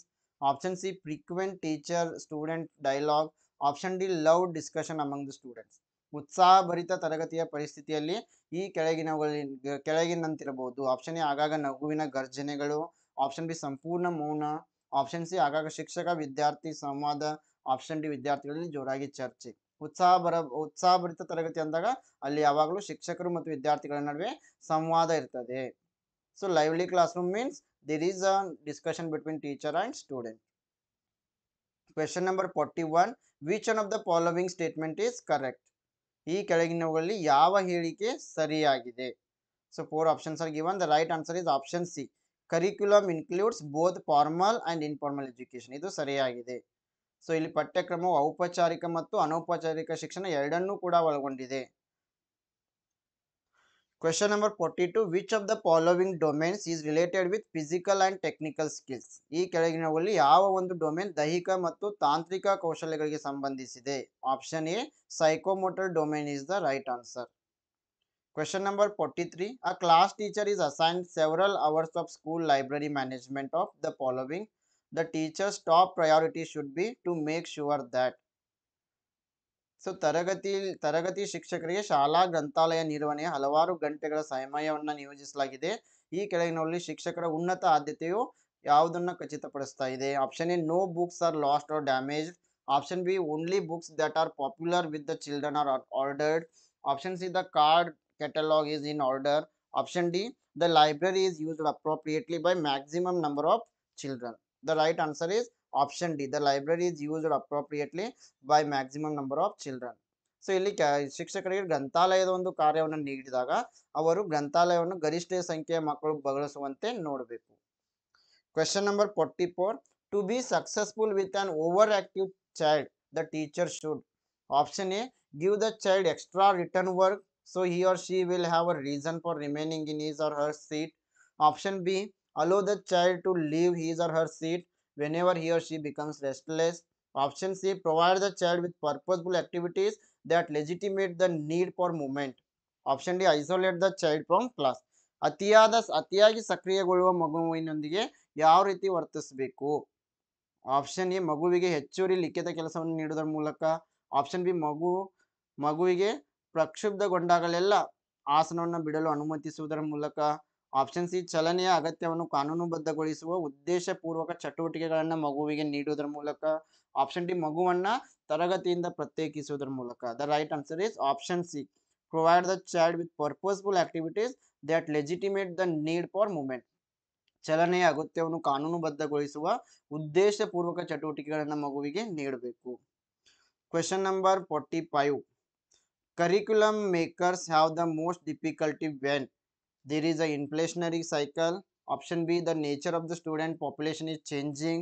option C frequent teacher student dialog option D love discussion among the students ಉತ್ಸಾಹಭರಿತ ತರಗತಿಯ ಪರಿಸ್ಥಿತಿಯಲ್ಲಿ ಈ ಕೆಳಗಿನವುಗಳ ಕೆಳಗಿನಂತಿರಬಹುದು ಆಪ್ಷನ್ ಎ ಆಗಾಗ ನಗುವಿನ ಗರ್ಜನೆಗಳು ಆಪ್ಷನ್ ಬಿ ಸಂಪೂರ್ಣ ಮೌನ ಆಪ್ಷನ್ ಸಿ ಆಗಾಗ ಶಿಕ್ಷಕ ವಿದ್ಯಾರ್ಥಿ ಸಂವಾದ ಆಪ್ಷನ್ ಡಿ ವಿದ್ಯಾರ್ಥಿಗಳಲ್ಲಿ ಜೋರಾಗಿ ಚರ್ಚೆ ಉತ್ಸಾಹ ಬರ ಉತ್ಸಾಹಭರಿತ ತರಗತಿ ಅಂದಾಗ ಅಲ್ಲಿ ಯಾವಾಗಲೂ ಶಿಕ್ಷಕರು ಮತ್ತು ವಿದ್ಯಾರ್ಥಿಗಳ ನಡುವೆ ಸಂವಾದ ಇರ್ತದೆ so lively classroom means there is a discussion between teacher and student question number forty one which one of the following statement is correct ಈ ಕೆಳಗಿನವುಗಳಲ್ಲಿ ಯಾವ ಹೇಳಿಕೆ ಸರಿಯಾಗಿದೆ so four options are given the right answer is option C curriculum includes both formal and informal education ಇದು ಸರಿಯಾಗಿದೆ ಸೊ ಇಲ್ಲಿ ಪಠ್ಯಕ್ರಮವು ಔಪಚಾರಿಕ ಮತ್ತು ಅನೌಪಚಾರಿಕ ಶಿಕ್ಷಣ ಎರಡನ್ನೂ ಕೂಡ ಒಳಗೊಂಡಿದೆ question number forty two which of the following domains is related with physical and technical skills ಈ ಕೆಳಗಿನವಲ್ಲಿ ಯಾವ ಒಂದು ಡೊಮೇನ್ ದೈಹಿಕ ಮತ್ತು ತಾಂತ್ರಿಕ ಕೌಶಲ್ಯಗಳಿಗೆ ಸಂಬಂಧಿಸಿದೆ option A psychomotor domain is the right answer Question number 43. A class teacher is assigned several hours of school library management of the following the teacher's top priority should be to make sure that. So ತರಗತಿ ತರಗತಿ ಶಿಕ್ಷಕರಿಗೆ ಶಾಲಾ ಗ್ರಂಥಾಲಯ ನಿರ್ವಹಣೆಯ ಹಲವಾರು ಗಂಟೆಗಳ ಸಮಯವನ್ನು ನಿಯೋಜಿಸಲಾಗಿದೆ ಈ ಕೆಳಗಿನಲ್ಲಿ ಶಿಕ್ಷಕರ ಉನ್ನತ ಆದ್ಯತೆಯು ಯಾವುದನ್ನು ಖಚಿತಪಡಿಸ್ತಾ ಇದೆ option A no books are lost or damaged option B only books that are popular with the children are ordered option C the card catalog is in order option d the library is used appropriately by maximum number of children the right answer is option d the library is used appropriately by maximum number of children so ಇಲ್ಲಿ ಶಿಕ್ಷಕರಿಗೆ ಗ್ರಂಥಾಲಯದ ಒಂದು ಕಾರ್ಯವನ್ನು ನೀಡಿದಾಗ ಅವರು ಗ್ರಂಥಾಲಯವನ್ನು ಗರಿಷ್ಠ ಸಂಖ್ಯೆಯ ಮಕ್ಕಳು ಬಳಸುವಂತೆ ನೋಡಬೇಕು question number forty four to be successful with an over active child the teacher should option A give the child extra written work so he or she will have a reason for remaining in his or her seat option b allow the child to leave his or her seat whenever he or she becomes restless option c provide the child with purposeful activities that legitimate the need for movement Option D, isolate the child from class from atiyagi ಅತಿಯಾದ ಅತಿಯಾಗಿ ಸಕ್ರಿಯಗೊಳ್ಳುವ ಮಗುವಿನೊಂದಿಗೆ ಯಾವ ರೀತಿ ವರ್ತಿಸಬೇಕು ಆಪ್ಷನ್ ಎ ಮಗುವಿಗೆ ಹೆಚ್ಚುವರಿ ಲಿಖಿತ ಕೆಲಸವನ್ನು ನೀಡುವುದರ ಮೂಲಕ ಆಪ್ಷನ್ ಬಿ ಮಗು ಮಗುವಿಗೆ ಪ್ರಕ್ಷುಬ್ಧಗೊಂಡಾಗಲೆಲ್ಲ ಆಸನವನ್ನು ಬಿಡಲು ಅನುಮತಿಸುವುದರ ಮೂಲಕ ಆಪ್ಷನ್ ಸಿ ಚಲನೆಯ ಅಗತ್ಯವನ್ನು ಕಾನೂನುಬದ್ಧಗೊಳಿಸುವ ಉದ್ದೇಶಪೂರ್ವಕ ಚಟುವಟಿಕೆಗಳನ್ನ ಮಗುವಿಗೆ ನೀಡುವುದರ ಮೂಲಕ ಆಪ್ಷನ್ ಡಿ ಮಗುವನ್ನ ತರಗತಿಯಿಂದ ಪ್ರತ್ಯೇಕಿಸುವುದರ ಮೂಲಕ the right answer is option C provide the child with purposeful activities that legitimate the need for movement ಚಲನೆಯ ಅಗತ್ಯವನ್ನು ಕಾನೂನುಬದ್ಧಗೊಳಿಸುವ ಉದ್ದೇಶಪೂರ್ವಕ ಚಟುವಟಿಕೆಗಳನ್ನ ಮಗುವಿಗೆ ನೀಡಬೇಕು question number forty five curriculum makers have the most difficulty when there is a inflationary cycle option b the nature of the student population is changing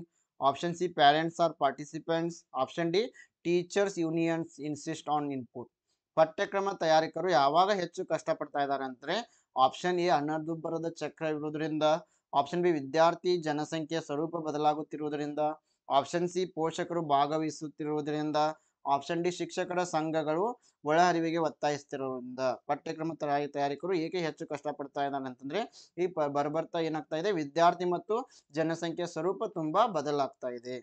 option c parents are participants option d teachers unions insist on input ಪಠ್ಯಕ್ರಮ ತಯಾರಿಕರು ಯಾವಾಗ ಹೆಚ್ಚು ಕಷ್ಟಪಡ್ತಾ ಇದ್ದಾರೆ ಅಂದರೆ ಆಪ್ಷನ್ ಎ ಹಣದುಬ್ಬರದ ಚಕ್ರ ಇರುವುದರಿಂದ ಆಪ್ಷನ್ ಬಿ ವಿದ್ಯಾರ್ಥಿ ಜನಸಂಖ್ಯೆ ಸ್ವರೂಪ ಬದಲಾಗುತ್ತಿರುವುದರಿಂದ ಆಪ್ಷನ್ ಸಿ ಪೋಷಕರು ಭಾಗವಹಿಸುತ್ತಿರುವುದರಿಂದ ಆಪ್ಷನ್ ಡಿ ಶಿಕ್ಷಕರ ಸಂಘಗಳು ಒಳಹರಿವಿಗೆ ಅರಿವಿಗೆ ಒತ್ತಾಯಿಸ್ತಿರೋದ್ರಿಂದ ಪಠ್ಯಕ್ರಮ ತಯಾರಿಕರು ಏಕೆ ಹೆಚ್ಚು ಕಷ್ಟಪಡ್ತಾ ಇದ್ದಾರೆ ಅಂತಂದ್ರೆ ಈ ಬರಬರ್ತಾ ಏನಾಗ್ತಾ ಇದೆ ವಿದ್ಯಾರ್ಥಿ ಮತ್ತು ಜನಸಂಖ್ಯೆ ಸ್ವರೂಪ ತುಂಬಾ ಬದಲಾಗ್ತಾ ಇದೆ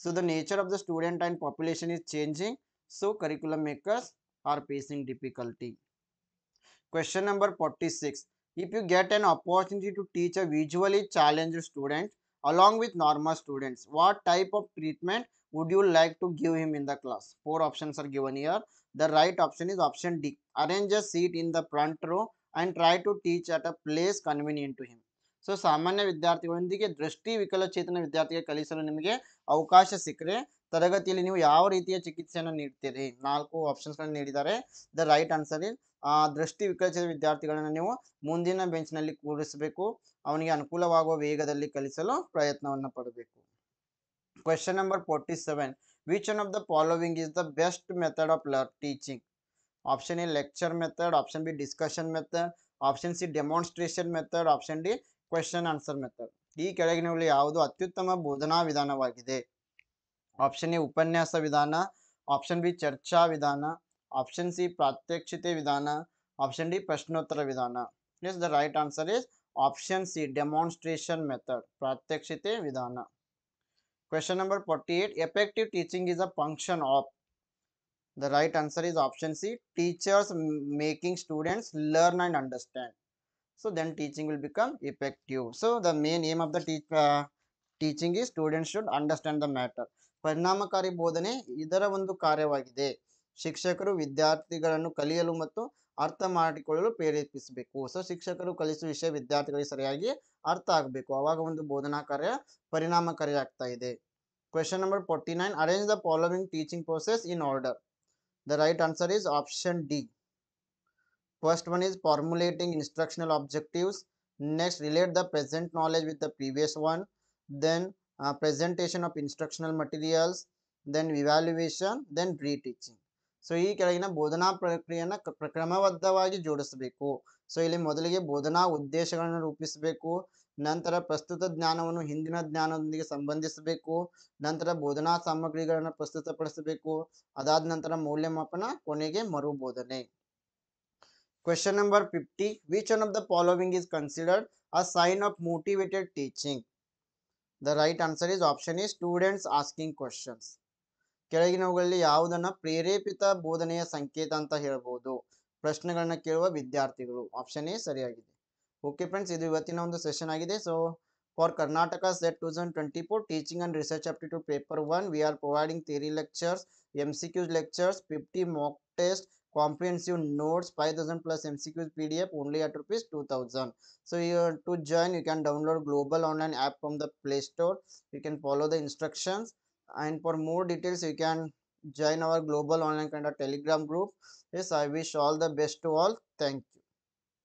so the nature of the student and population is changing so curriculum makers are facing difficulty question number forty six if you get an opportunity to teach a visually challenge student along with normal students what type of treatment would you like to give him in the class? Four options are given here. The right option is option D. Arrange a seat in the front row and try to teach at a place convenient to him. So ಸಾಮಾನ್ಯ ವಿದ್ಯಾರ್ಥಿಗಳೊಂದಿಗೆ ದೃಷ್ಟಿ ವಿಕಲಚೇತನ ವಿದ್ಯಾರ್ಥಿಗೆ ಕಲಿಸಲು ನಿಮಗೆ ಅವಕಾಶ ಸಿಕ್ಕರೆ ತರಗತಿಯಲ್ಲಿ ನೀವು ಯಾವ ರೀತಿಯ ಚಿಕಿತ್ಸೆಯನ್ನು ನೀಡ್ತೀರಿ ನಾಲ್ಕು ಆಪ್ಷನ್ಸ್ಗಳನ್ನು ನೀಡಿದ್ದಾರೆ ದ ರೈಟ್ ಆನ್ಸರ್ ಇಸ್ ದೃಷ್ಟಿ ವಿಕಲಚೇತನ ವಿದ್ಯಾರ್ಥಿಗಳನ್ನು ನೀವು ಮುಂದಿನ ಬೆಂಚ್ನಲ್ಲಿ ಕೂರಿಸಬೇಕು ಅವನಿಗೆ ಅನುಕೂಲವಾಗುವ ವೇಗದಲ್ಲಿ ಕಲಿಸಲು ಪ್ರಯತ್ನವನ್ನು ಪಡಬೇಕು question number forty seven which one of the following is the best method of learn teaching option A lecture method option B discussion method option C demonstration method option D question answer method ई कड़गन याद अत्यम बोधना विधान ऑप्शन ए उपन्यास विधान ऑप्शन बी चर्चा विधान ऑप्शन सी प्रात्यक्षते विधान ऑप्शन डी प्रश्नोत्तर विधान the right answer is option C demonstration method प्रात्यक्षते विधान Question number 48. Effective teaching is a function of. The right answer is option C. Teachers making students learn and understand. So then teaching will become effective. So the main aim of the te uh, teaching is students should understand the matter. ಪರಿಣಾಮಕಾರಿ ಬೋಧನೆ ಇದರ ಒಂದು ಕಾರ್ಯವಾಗಿದೆ ಶಿಕ್ಷಕರು ವಿದ್ಯಾರ್ಥಿಗಳನ್ನು ಕಲಿಯಲು ಮತ್ತು ಅರ್ಥ ಮಾಡಿಕೊಳ್ಳಲು ಪ್ರೇರೇಪಿಸಬೇಕು ಸೊ ಶಿಕ್ಷಕರು ಕಲಿಸುವ ವಿಷಯ ವಿದ್ಯಾರ್ಥಿಗಳಿಗೆ ಸರಿಯಾಗಿ ಅರ್ಥ ಆಗಬೇಕು ಅವಾಗ ಒಂದು ಬೋಧನಾ ಕಾರ್ಯ ಪರಿಣಾಮಕಾರಿ ಆಗ್ತಾ ಇದೆ question number forty nine arrange the following teaching process in order the right answer is option D first one is formulating instructional objectives next relate the present knowledge with the previous one then presentation of instructional materials then evaluation then reteaching so ಈ ಕೆಳಗಿನ ಬೋಧನಾ ಪ್ರಕ್ರಿಯೆಯನ್ನು ಕ್ರಮಬದ್ಧವಾಗಿ ಜೋಡಿಸಬೇಕು ಸೊ ಇಲ್ಲಿ ಮೊದಲಿಗೆ ಬೋಧನಾ ಉದ್ದೇಶಗಳನ್ನು ರೂಪಿಸಬೇಕು ನಂತರ ಪ್ರಸ್ತುತ ಜ್ಞಾನವನ್ನು ಹಿಂದಿನ ಜ್ಞಾನದೊಂದಿಗೆ ಸಂಬಂಧಿಸಬೇಕು ನಂತರ ಬೋಧನಾ ಸಾಮಗ್ರಿಗಳನ್ನು ಪ್ರಸ್ತುತಪಡಿಸಬೇಕು ಅದಾದ ನಂತರ ಮೌಲ್ಯಮಾಪನ ಕೊನೆಗೆ ಮರುಬೋಧನೆ question number fifty which one of the following is considered a sign of motivated teaching the right answer is option is students asking questions ಕೆಳಗಿನವುಗಳಲ್ಲಿ ಯಾವುದನ್ನ ಪ್ರೇರೇಪಿತ ಬೋಧನೆಯ ಸಂಕೇತ ಅಂತ ಹೇಳ್ಬೋದು ಪ್ರಶ್ನೆಗಳನ್ನು ಕೇಳುವ ವಿದ್ಯಾರ್ಥಿಗಳು ಆಪ್ಷನ್ ಎ ಸರಿಯಾಗಿದೆ ಓಕೆ ಫ್ರೆಂಡ್ಸ್ ಇದು ಇವತ್ತಿನ ಒಂದು ಸೆಷನ್ ಆಗಿದೆ so for Karnataka SET 2024 teaching and research aptitude paper 1 we are providing theory lectures MCQs lectures 50 mock test comprehensive notes 5000 plus MCQs PDF only at rupees 2000 so you want to join you can download Global Online app from the Play Store you can follow the instructions and for more details you can join our Global Online ಕೈಂಡರ್ Telegram group yes i wish all the best to all thank you